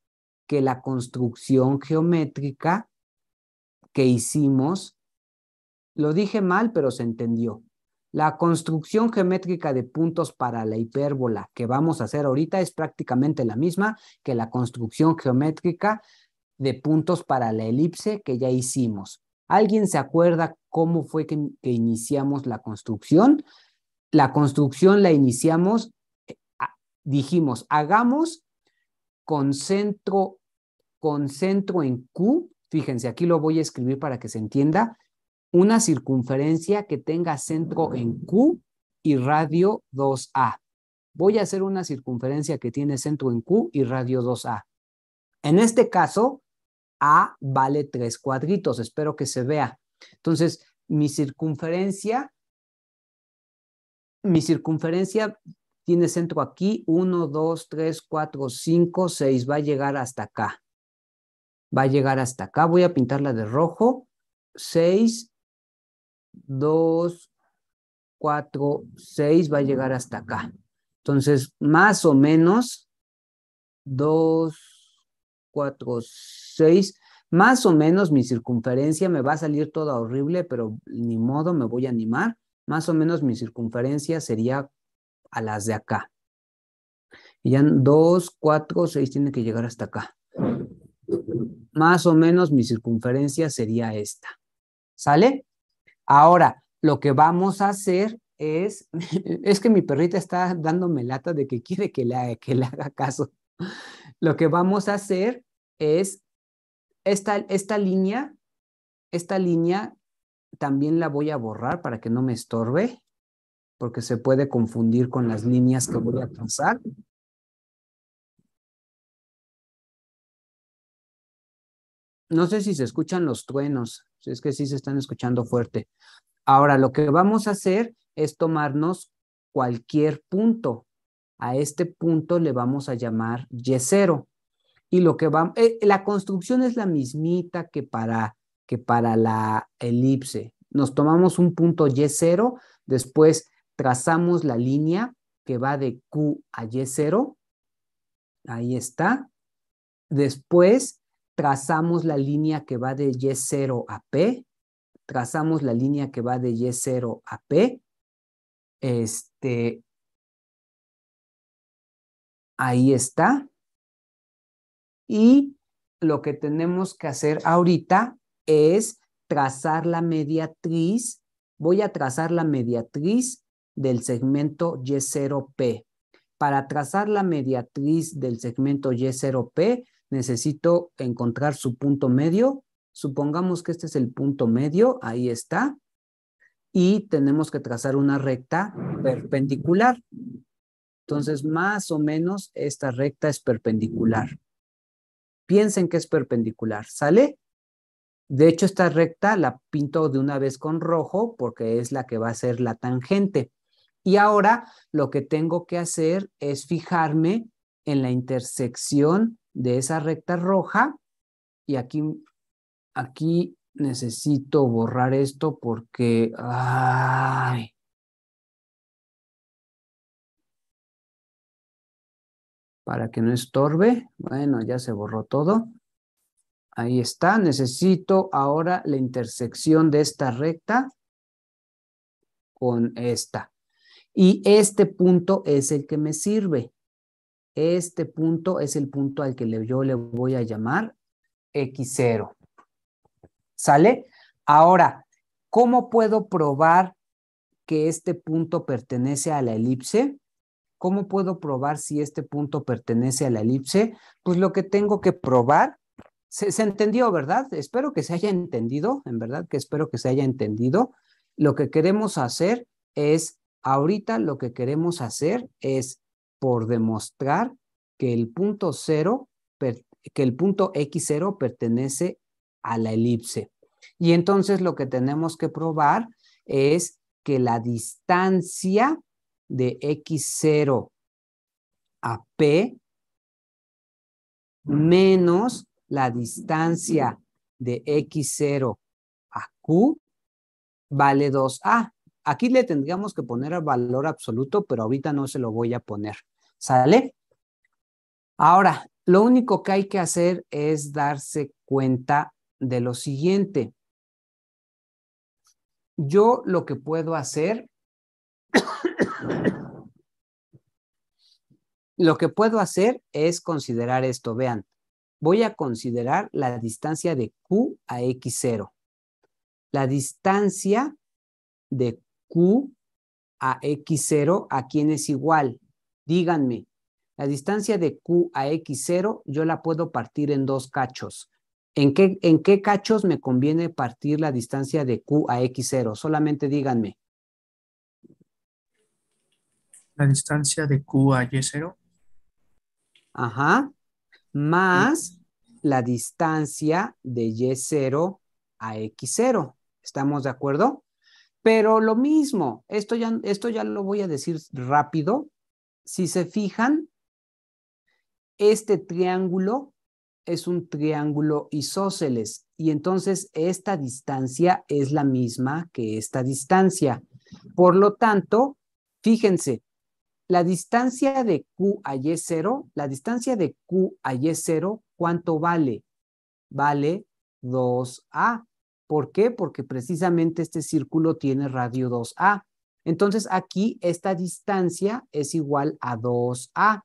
que la construcción geométrica que hicimos. Lo dije mal, pero se entendió. La construcción geométrica de puntos para la hipérbola que vamos a hacer ahorita es prácticamente la misma que la construcción geométrica de puntos para la elipse que ya hicimos. ¿Alguien se acuerda cómo fue que, iniciamos la construcción? La construcción la iniciamos dijimos, hagamos con centro, con centro en Q, fíjense, aquí lo voy a escribir para que se entienda, una circunferencia que tenga centro en Q y radio 2A. Voy a hacer una circunferencia que tiene centro en Q y radio 2A. En este caso, A vale tres cuadritos, espero que se vea. Entonces, mi circunferencia, mi circunferencia tiene centro aquí, 1, 2, 3, 4, 5, 6, va a llegar hasta acá. Va a llegar hasta acá, voy a pintarla de rojo, 6, 2, 4, 6, va a llegar hasta acá. Entonces, más o menos, 2, 4, 6, más o menos mi circunferencia me va a salir toda horrible, pero ni modo, me voy a animar. Más o menos mi circunferencia sería a las de acá. Y ya 2, 4, 6 tiene que llegar hasta acá. Más o menos mi circunferencia sería esta. ¿Sale? Ahora, lo que vamos a hacer es, es que mi perrita está dándome lata de que quiere que le, que le haga caso. Lo que vamos a hacer es esta, esta línea, esta línea también la voy a borrar para que no me estorbe porque se puede confundir con las líneas que voy a trazar. No sé si se escuchan los truenos, es que sí se están escuchando fuerte. Ahora, lo que vamos a hacer es tomarnos cualquier punto. A este punto le vamos a llamar y Y0. Y lo que va, eh, la construcción es la mismita que para, que para la elipse. Nos tomamos un punto Y0, después trazamos la línea que va de Q a Y0. Ahí está. Después trazamos la línea que va de Y0 a P. Trazamos la línea que va de Y0 a P. Este, ahí está. Y lo que tenemos que hacer ahorita es trazar la mediatriz. Voy a trazar la mediatriz del segmento Y0P. Para trazar la mediatriz del segmento Y0P, necesito encontrar su punto medio. Supongamos que este es el punto medio, ahí está. Y tenemos que trazar una recta perpendicular. Entonces, más o menos, esta recta es perpendicular. Piensen que es perpendicular, ¿sale? De hecho, esta recta la pinto de una vez con rojo porque es la que va a ser la tangente. Y ahora lo que tengo que hacer es fijarme en la intersección de esa recta roja y aquí, aquí necesito borrar esto porque... para que no estorbe. Bueno, ya se borró todo. Ahí está. Necesito ahora la intersección de esta recta con esta. Y este punto es el que me sirve. Este punto es el punto al que yo le voy a llamar X0. ¿Sale? Ahora, ¿cómo puedo probar que este punto pertenece a la elipse? ¿Cómo puedo probar si este punto pertenece a la elipse? Pues lo que tengo que probar, se entendió, ¿verdad? Espero que se haya entendido, en verdad que espero que se haya entendido. Lo que queremos hacer es Ahorita lo que queremos hacer es por demostrar que el punto que el punto X0 pertenece a la elipse. Y entonces lo que tenemos que probar es que la distancia de X0 a P menos la distancia de X0 a Q vale 2A. Aquí le tendríamos que poner el valor absoluto, pero ahorita no se lo voy a poner. ¿Sale? Ahora, lo único que hay que hacer es darse cuenta de lo siguiente. Yo lo que puedo hacer, lo que puedo hacer es considerar esto. Vean, voy a considerar la distancia de Q a X0. La distancia de Q a X0, ¿a quién es igual? Díganme, la distancia de Q a X0 yo la puedo partir en dos cachos. ¿En qué, ¿En qué cachos me conviene partir la distancia de Q a X0? Solamente díganme. La distancia de Q a Y0. Ajá. Más la distancia de Y0 a X0. ¿Estamos de acuerdo? Pero lo mismo, esto ya, esto ya lo voy a decir rápido. Si se fijan, este triángulo es un triángulo isósceles y entonces esta distancia es la misma que esta distancia. Por lo tanto, fíjense, la distancia de Q a Y0, la distancia de Q a Y0, ¿cuánto vale? Vale 2A. ¿Por qué? Porque precisamente este círculo tiene radio 2A. Entonces aquí esta distancia es igual a 2A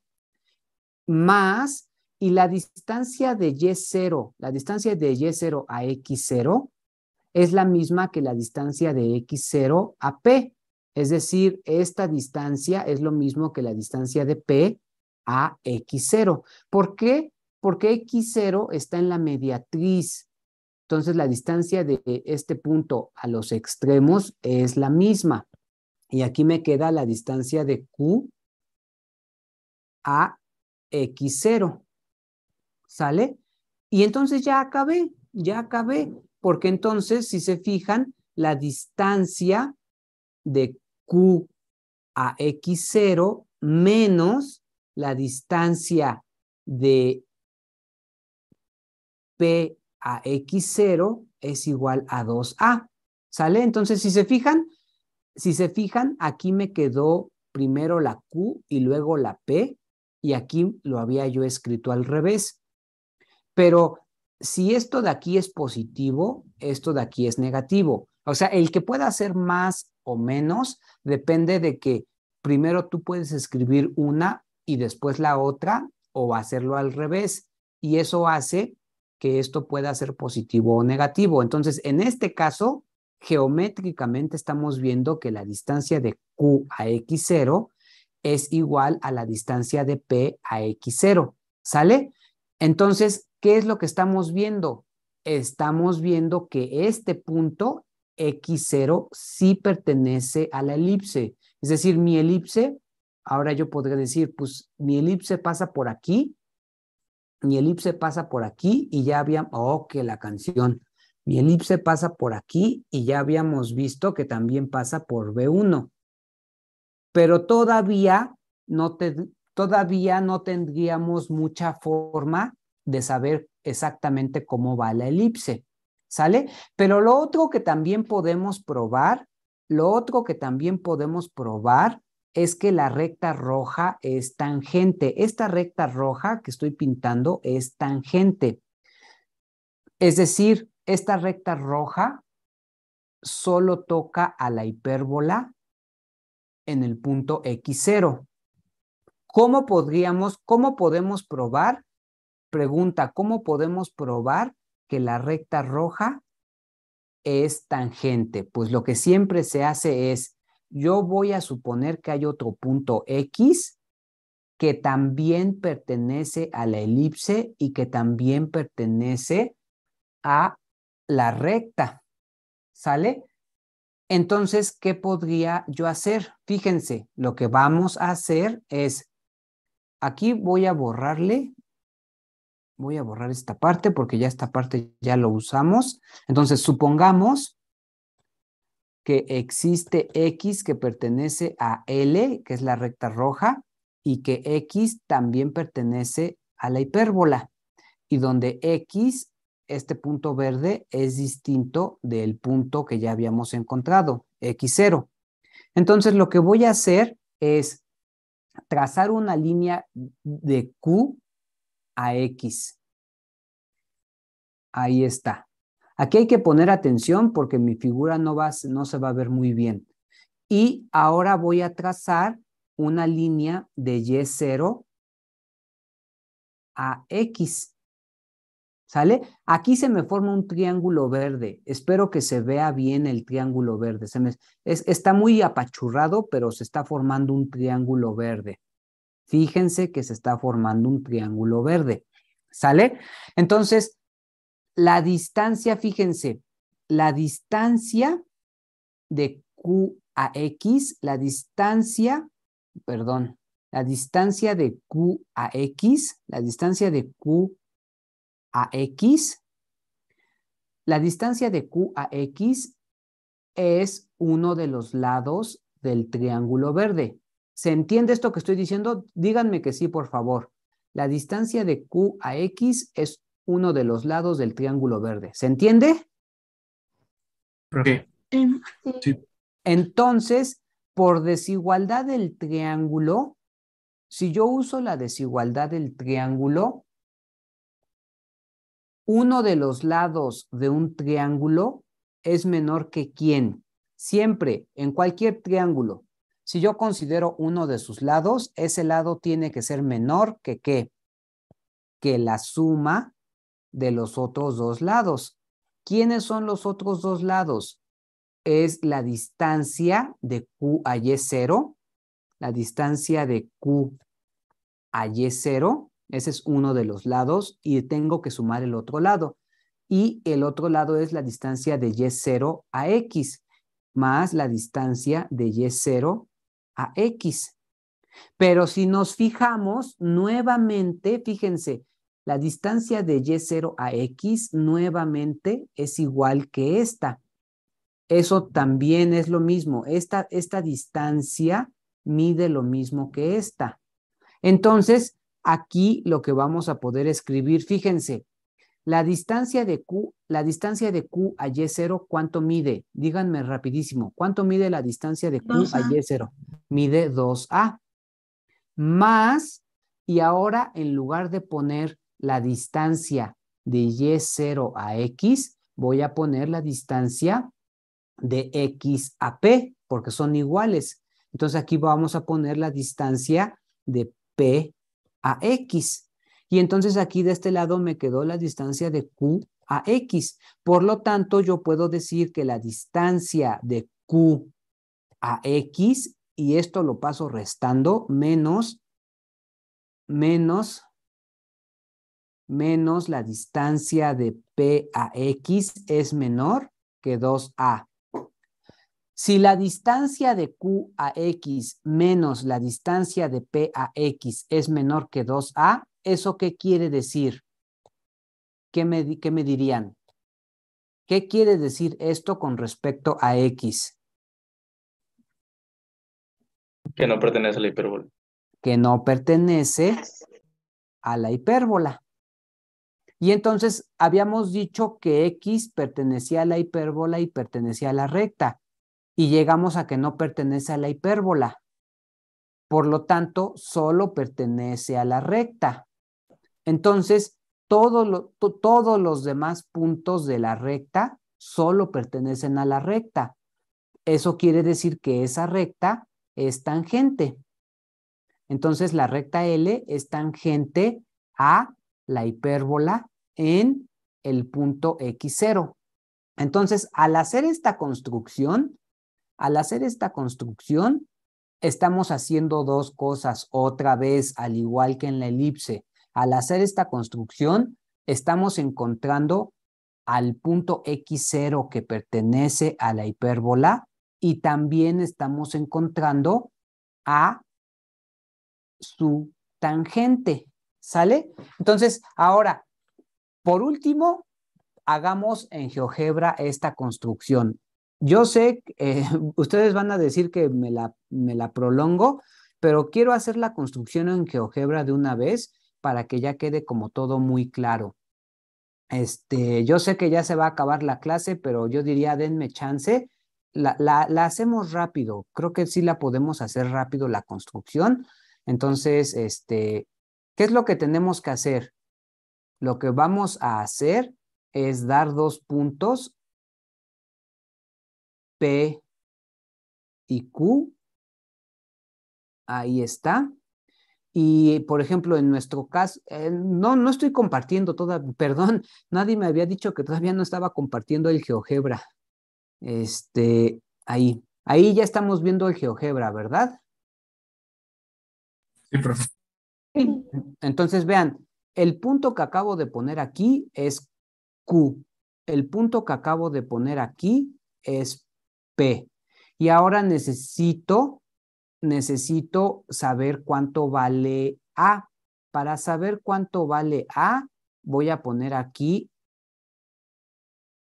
más, y la distancia de Y0, la distancia de Y0 a X0 es la misma que la distancia de X0 a P. Es decir, esta distancia es lo mismo que la distancia de P a X0. ¿Por qué? Porque X0 está en la mediatriz entonces la distancia de este punto a los extremos es la misma. Y aquí me queda la distancia de Q a X0. ¿Sale? Y entonces ya acabé, ya acabé, porque entonces, si se fijan, la distancia de Q a X0 menos la distancia de P a x0 es igual a 2a. ¿Sale? Entonces, si se fijan, si se fijan, aquí me quedó primero la q y luego la p, y aquí lo había yo escrito al revés. Pero si esto de aquí es positivo, esto de aquí es negativo. O sea, el que pueda ser más o menos depende de que primero tú puedes escribir una y después la otra o hacerlo al revés. Y eso hace que esto pueda ser positivo o negativo. Entonces, en este caso, geométricamente estamos viendo que la distancia de Q a X0 es igual a la distancia de P a X0. ¿Sale? Entonces, ¿qué es lo que estamos viendo? Estamos viendo que este punto X0 sí pertenece a la elipse. Es decir, mi elipse, ahora yo podría decir, pues mi elipse pasa por aquí mi elipse pasa por aquí y ya habíamos, oh, que la canción, mi elipse pasa por aquí y ya habíamos visto que también pasa por B1. Pero todavía no, todavía no tendríamos mucha forma de saber exactamente cómo va la elipse, ¿sale? Pero lo otro que también podemos probar, lo otro que también podemos probar es que la recta roja es tangente. Esta recta roja que estoy pintando es tangente. Es decir, esta recta roja solo toca a la hipérbola en el punto X0. ¿Cómo podríamos, cómo podemos probar? Pregunta, ¿cómo podemos probar que la recta roja es tangente? Pues lo que siempre se hace es yo voy a suponer que hay otro punto X que también pertenece a la elipse y que también pertenece a la recta. ¿Sale? Entonces, ¿qué podría yo hacer? Fíjense, lo que vamos a hacer es, aquí voy a borrarle, voy a borrar esta parte porque ya esta parte ya lo usamos. Entonces, supongamos que existe X que pertenece a L, que es la recta roja, y que X también pertenece a la hipérbola, y donde X, este punto verde, es distinto del punto que ya habíamos encontrado, X0. Entonces, lo que voy a hacer es trazar una línea de Q a X. Ahí está. Aquí hay que poner atención porque mi figura no, va, no se va a ver muy bien. Y ahora voy a trazar una línea de Y0 a X. ¿Sale? Aquí se me forma un triángulo verde. Espero que se vea bien el triángulo verde. Se está muy apachurrado, pero se está formando un triángulo verde. Fíjense que se está formando un triángulo verde. ¿Sale? Entonces, la distancia, fíjense, la distancia de Q a X, la distancia, perdón, la distancia de Q a X, la distancia de Q a X, la distancia de Q a X es uno de los lados del triángulo verde. ¿Se entiende esto que estoy diciendo? Díganme que sí, por favor. La distancia de Q a X es uno de los lados del triángulo verde. ¿Se entiende? Entonces, por desigualdad del triángulo, si yo uso la desigualdad del triángulo, uno de los lados de un triángulo es menor que quién. Siempre, en cualquier triángulo, si yo considero uno de sus lados, ese lado tiene que ser menor que qué? Que la suma de los otros dos lados. ¿Quiénes son los otros dos lados? Es la distancia de Q a Y0, la distancia de Q a Y0, ese es uno de los lados y tengo que sumar el otro lado. Y el otro lado es la distancia de Y0 a X, más la distancia de Y0 a X. Pero si nos fijamos nuevamente, fíjense, la distancia de Y0 a X nuevamente es igual que esta. Eso también es lo mismo. Esta, esta distancia mide lo mismo que esta. Entonces, aquí lo que vamos a poder escribir, fíjense, la distancia de Q, la distancia de Q a Y0, ¿cuánto mide? Díganme rapidísimo, ¿cuánto mide la distancia de Q Y0? Mide 2A. Más, y ahora en lugar de poner la distancia de Y0 a X, voy a poner la distancia de X a P, porque son iguales. Entonces aquí vamos a poner la distancia de P a X. Y entonces aquí de este lado me quedó la distancia de Q a X. Por lo tanto, yo puedo decir que la distancia de Q a X, y esto lo paso restando, menos, menos menos la distancia de P a X es menor que 2A. Si la distancia de Q a X menos la distancia de P a X es menor que 2A, ¿eso qué quiere decir? ¿Qué me, dirían? ¿Qué quiere decir esto con respecto a X? Que no pertenece a la hipérbola. Que no pertenece a la hipérbola. Y entonces habíamos dicho que X pertenecía a la hipérbola y pertenecía a la recta. Y llegamos a que no pertenece a la hipérbola. Por lo tanto, solo pertenece a la recta. Entonces, todos los demás puntos de la recta solo pertenecen a la recta. Eso quiere decir que esa recta es tangente. Entonces, la recta L es tangente a la hipérbola en el punto X0. Entonces, al hacer esta construcción, al hacer esta construcción, estamos haciendo dos cosas otra vez, al igual que en la elipse. Al hacer esta construcción, estamos encontrando al punto X0 que pertenece a la hipérbola y también estamos encontrando a su tangente, ¿sale? Entonces, ahora, por último, hagamos en GeoGebra esta construcción. Yo sé, que eh, ustedes van a decir que me la, prolongo, pero quiero hacer la construcción en GeoGebra de una vez para que ya quede como todo muy claro. Este, yo sé que ya se va a acabar la clase, pero yo diría denme chance. La, la hacemos rápido. Creo que sí la podemos hacer rápido la construcción. Entonces, este, ¿qué es lo que tenemos que hacer? Lo que vamos a hacer es dar dos puntos P y Q. Ahí está. Y, por ejemplo, en nuestro caso, eh, no, no estoy compartiendo toda, perdón, nadie me había dicho que todavía no estaba compartiendo el GeoGebra. Este, ahí, ahí ya estamos viendo el GeoGebra, ¿verdad? Sí, profesor. Entonces, vean, el punto que acabo de poner aquí es Q. El punto que acabo de poner aquí es P. Y ahora necesito, necesito saber cuánto vale A. Para saber cuánto vale A, voy a poner aquí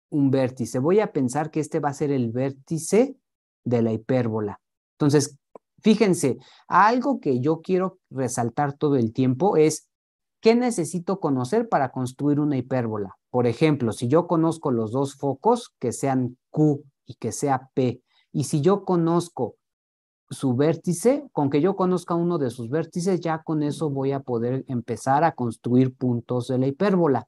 un vértice. Voy a pensar que este va a ser el vértice de la hipérbola. Entonces, fíjense, algo que yo quiero resaltar todo el tiempo es ¿Qué necesito conocer para construir una hipérbola? Por ejemplo, si yo conozco los dos focos, que sean Q y que sea P, y si yo conozco su vértice, con que yo conozca uno de sus vértices, ya con eso voy a poder empezar a construir puntos de la hipérbola.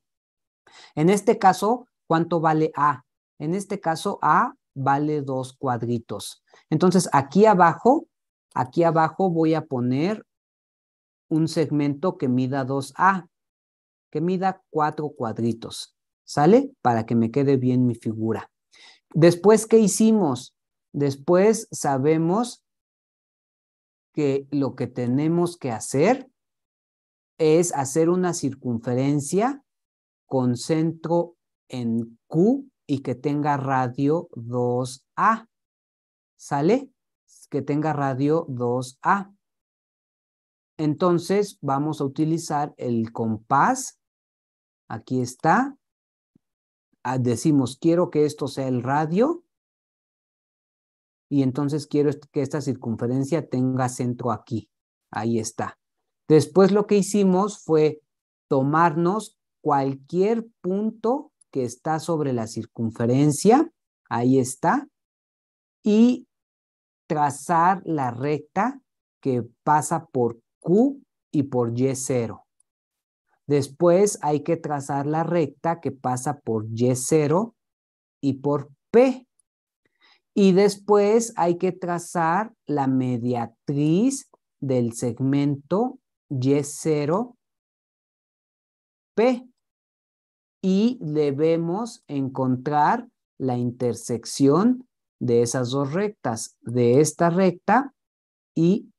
En este caso, ¿cuánto vale A? En este caso, A vale dos cuadritos. Entonces, aquí abajo, aquí abajo voy a poner un segmento que mida 2A, que mida cuatro cuadritos. ¿Sale? Para que me quede bien mi figura. Después, ¿qué hicimos? Después sabemos que lo que tenemos que hacer es hacer una circunferencia con centro en Q y que tenga radio 2A. ¿Sale? Que tenga radio 2A. Entonces vamos a utilizar el compás. Aquí está. Ah, decimos, quiero que esto sea el radio. Y entonces quiero que esta circunferencia tenga centro aquí. Ahí está. Después lo que hicimos fue tomarnos cualquier punto que está sobre la circunferencia. Ahí está. Y trazar la recta que pasa por Q y por Y0. Después hay que trazar la recta que pasa por Y0 y por P. Y después hay que trazar la mediatriz del segmento Y0 P. Y debemos encontrar la intersección de esas dos rectas, de esta recta y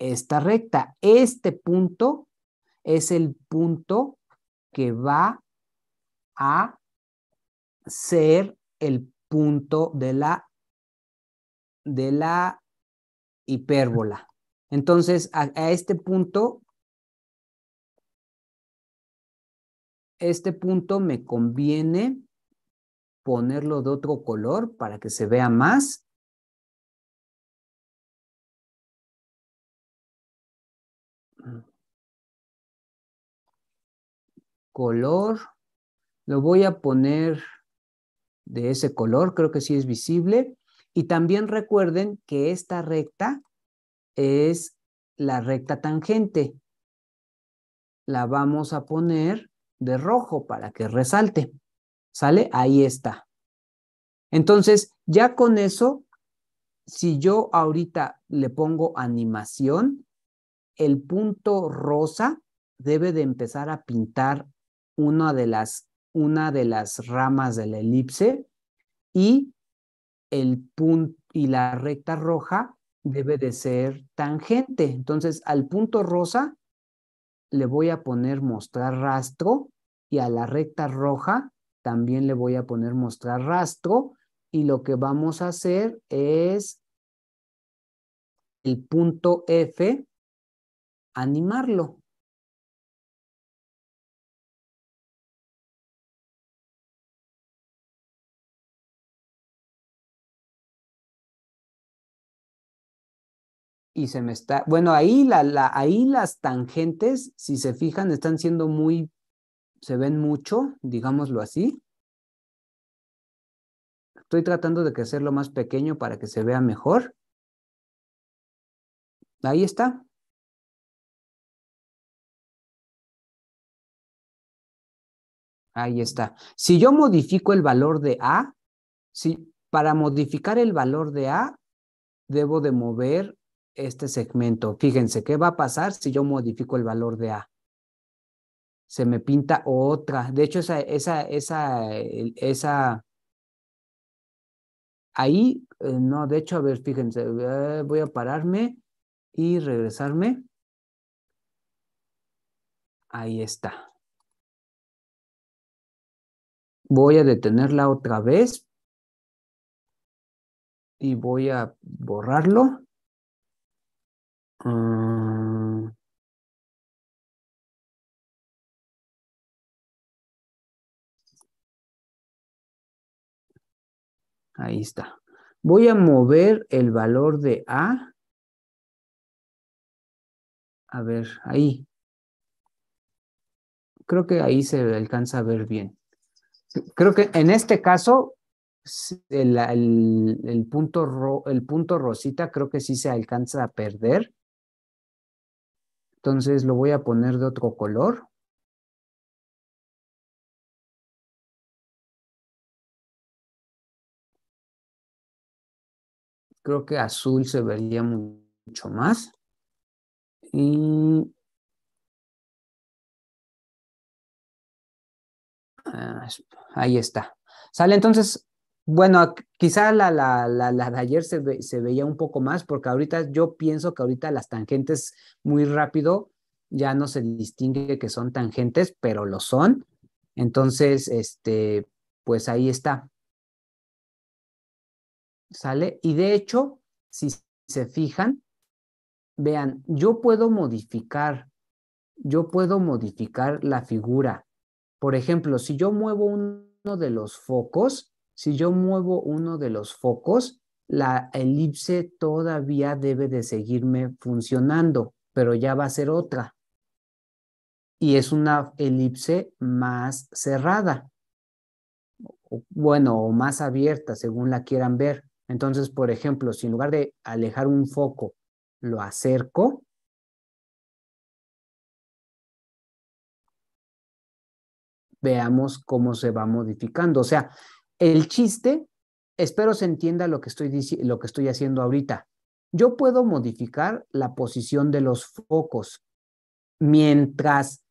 esta recta. Este punto es el punto que va a ser el punto de la, de la hipérbola. Entonces, a, este punto, este punto me conviene ponerlo de otro color para que se vea más color, lo voy a poner de ese color, creo que sí es visible. Y también recuerden que esta recta es la recta tangente. La vamos a poner de rojo para que resalte. ¿Sale? Ahí está. Entonces, ya con eso, si yo ahorita le pongo animación, el punto rosa debe de empezar a pintar una de las, una de las ramas de la elipse y, el punto, y la recta roja debe de ser tangente. Entonces, al punto rosa le voy a poner mostrar rastro y a la recta roja también le voy a poner mostrar rastro y lo que vamos a hacer es el punto F animarlo. y se me está, bueno, ahí, ahí las tangentes, si se fijan, están siendo muy, se ven mucho, digámoslo así. Estoy tratando de que hacerlo más pequeño para que se vea mejor. Ahí está. Ahí está. Si yo modifico el valor de A, si, para modificar el valor de A, debo de mover este segmento. Fíjense, ¿qué va a pasar si yo modifico el valor de A? Se me pinta otra. De hecho, esa, esa, esa, esa, ahí, eh, no, de hecho, a ver, fíjense, eh, voy a pararme y regresarme. Ahí está. Voy a detenerla otra vez y voy a borrarlo. Mm. Ahí está. Voy a mover el valor de A. A ver, ahí. Creo que ahí se alcanza a ver bien. Creo que en este caso, el, punto, el punto rosita creo que sí se alcanza a perder entonces lo voy a poner de otro color. Creo que azul se vería mucho más. Y... Ah, ahí está. Sale entonces, bueno, quizá la, de ayer se, veía un poco más, porque ahorita yo pienso que ahorita las tangentes muy rápido ya no se distingue que son tangentes, pero lo son. Entonces, este, pues ahí está. ¿Sale? Y de hecho, si se fijan, vean, yo puedo modificar, yo puedo modificar la figura. Por ejemplo, si yo muevo uno de los focos, si yo muevo uno de los focos, la elipse todavía debe de seguirme funcionando, pero ya va a ser otra. Y es una elipse más cerrada, bueno, o más abierta, según la quieran ver. Entonces, por ejemplo, si en lugar de alejar un foco, lo acerco, veamos cómo se va modificando. O sea, el chiste, espero se entienda lo que estoy, lo que estoy haciendo ahorita. Yo puedo modificar la posición de los focos mientras,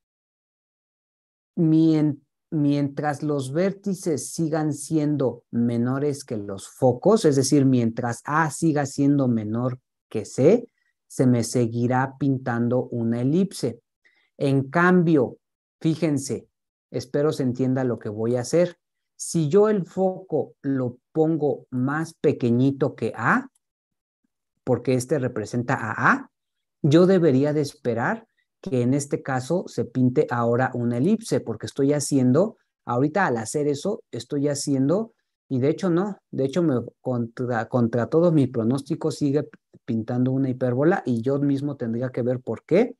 mientras mientras los vértices sigan siendo menores que los focos, es decir, mientras A siga siendo menor que C, se me seguirá pintando una elipse. En cambio, fíjense, espero se entienda lo que voy a hacer. Si yo el foco lo pongo más pequeñito que A, porque este representa a A, yo debería de esperar que en este caso se pinte ahora una elipse, porque estoy haciendo, ahorita al hacer eso, estoy haciendo, y de hecho no, de hecho me, contra, contra todos mis pronósticos sigue pintando una hipérbola y yo mismo tendría que ver por qué.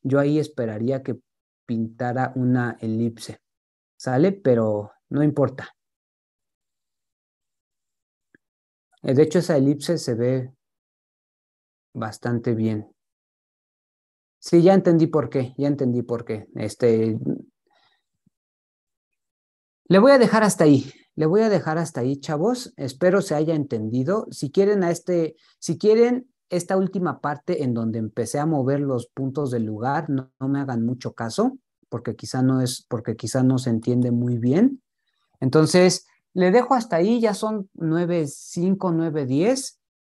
Yo ahí esperaría que pintara una elipse, ¿sale? Pero no importa. Eh, de hecho, esa elipse se ve bastante bien. Sí, ya entendí por qué, ya entendí por qué. Este, le voy a dejar hasta ahí, le voy a dejar hasta ahí, chavos. Espero se haya entendido. Si quieren a este, si quieren esta última parte en donde empecé a mover los puntos del lugar, no, me hagan mucho caso, porque quizá no es, porque quizá no se entiende muy bien. Entonces, le dejo hasta ahí, ya son nueve, cinco,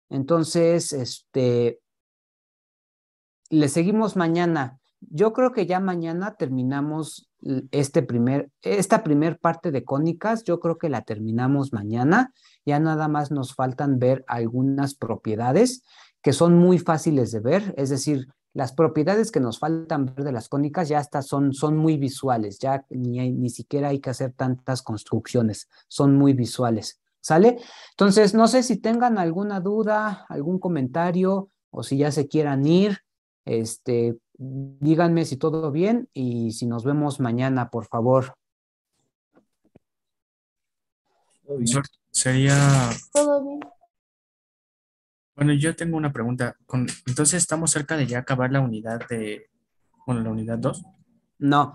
Entonces, este, le seguimos mañana. Yo creo que ya mañana terminamos este primer, esta primer parte de cónicas, yo creo que la terminamos mañana. Ya nada más nos faltan ver algunas propiedades que son muy fáciles de ver, es decir, las propiedades que nos faltan ver de las cónicas ya hasta son, son muy visuales, ya ni, ni siquiera hay que hacer tantas construcciones, son muy visuales. ¿Sale? Entonces, no sé si tengan alguna duda, algún comentario o si ya se quieran ir. Este, díganme si todo bien y si nos vemos mañana, por favor. Sería. Todo bien. Bueno, yo tengo una pregunta. entonces, ¿estamos cerca de ya acabar la unidad de, bueno, la unidad 2? No,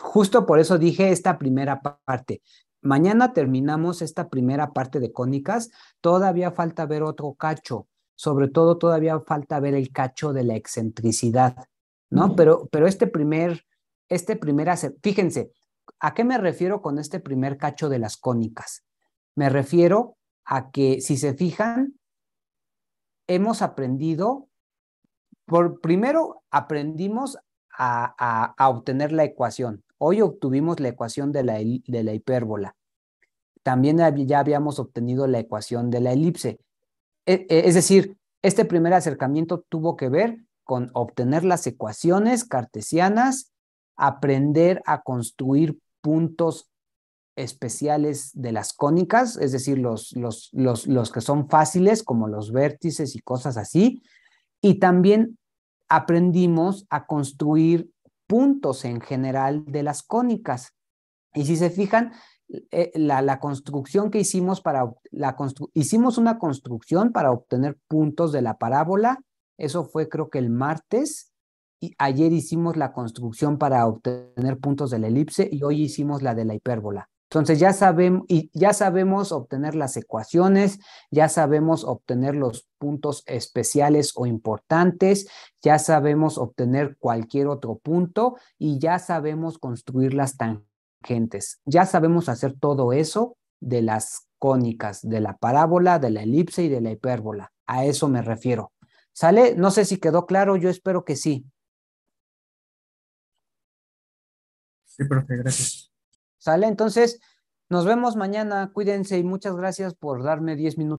justo por eso dije esta primera parte. Mañana terminamos esta primera parte de cónicas. Todavía falta ver otro cacho. Sobre todo, todavía falta ver el cacho de la excentricidad, ¿no? Pero, pero este primer, este primer, fíjense, ¿a qué me refiero con este primer cacho de las cónicas? Me refiero a que, si se fijan, hemos aprendido, por, primero aprendimos a, obtener la ecuación. Hoy obtuvimos la ecuación de la, de la hipérbola. También ya habíamos obtenido la ecuación de la elipse. E, e, es decir, este primer acercamiento tuvo que ver con obtener las ecuaciones cartesianas, aprender a construir puntos especiales de las cónicas, es decir, los, los, los, que son fáciles, como los vértices y cosas así. Y también aprendimos a construir puntos en general de las cónicas. Y si se fijan, eh, la, construcción que hicimos para la hicimos una construcción para obtener puntos de la parábola. Eso fue creo que el martes. Y ayer hicimos la construcción para obtener puntos de la elipse y hoy hicimos la de la hipérbola. Entonces ya sabemos, y ya sabemos obtener las ecuaciones, ya sabemos obtener los puntos especiales o importantes, ya sabemos obtener cualquier otro punto y ya sabemos construir las tangentes. Ya sabemos hacer todo eso de las cónicas, de la parábola, de la elipse y de la hipérbola. A eso me refiero. ¿Sale? No sé si quedó claro, yo espero que sí. Sí, profe, gracias. ¿Sale? Entonces, nos vemos mañana. Cuídense y muchas gracias por darme 10 minutos.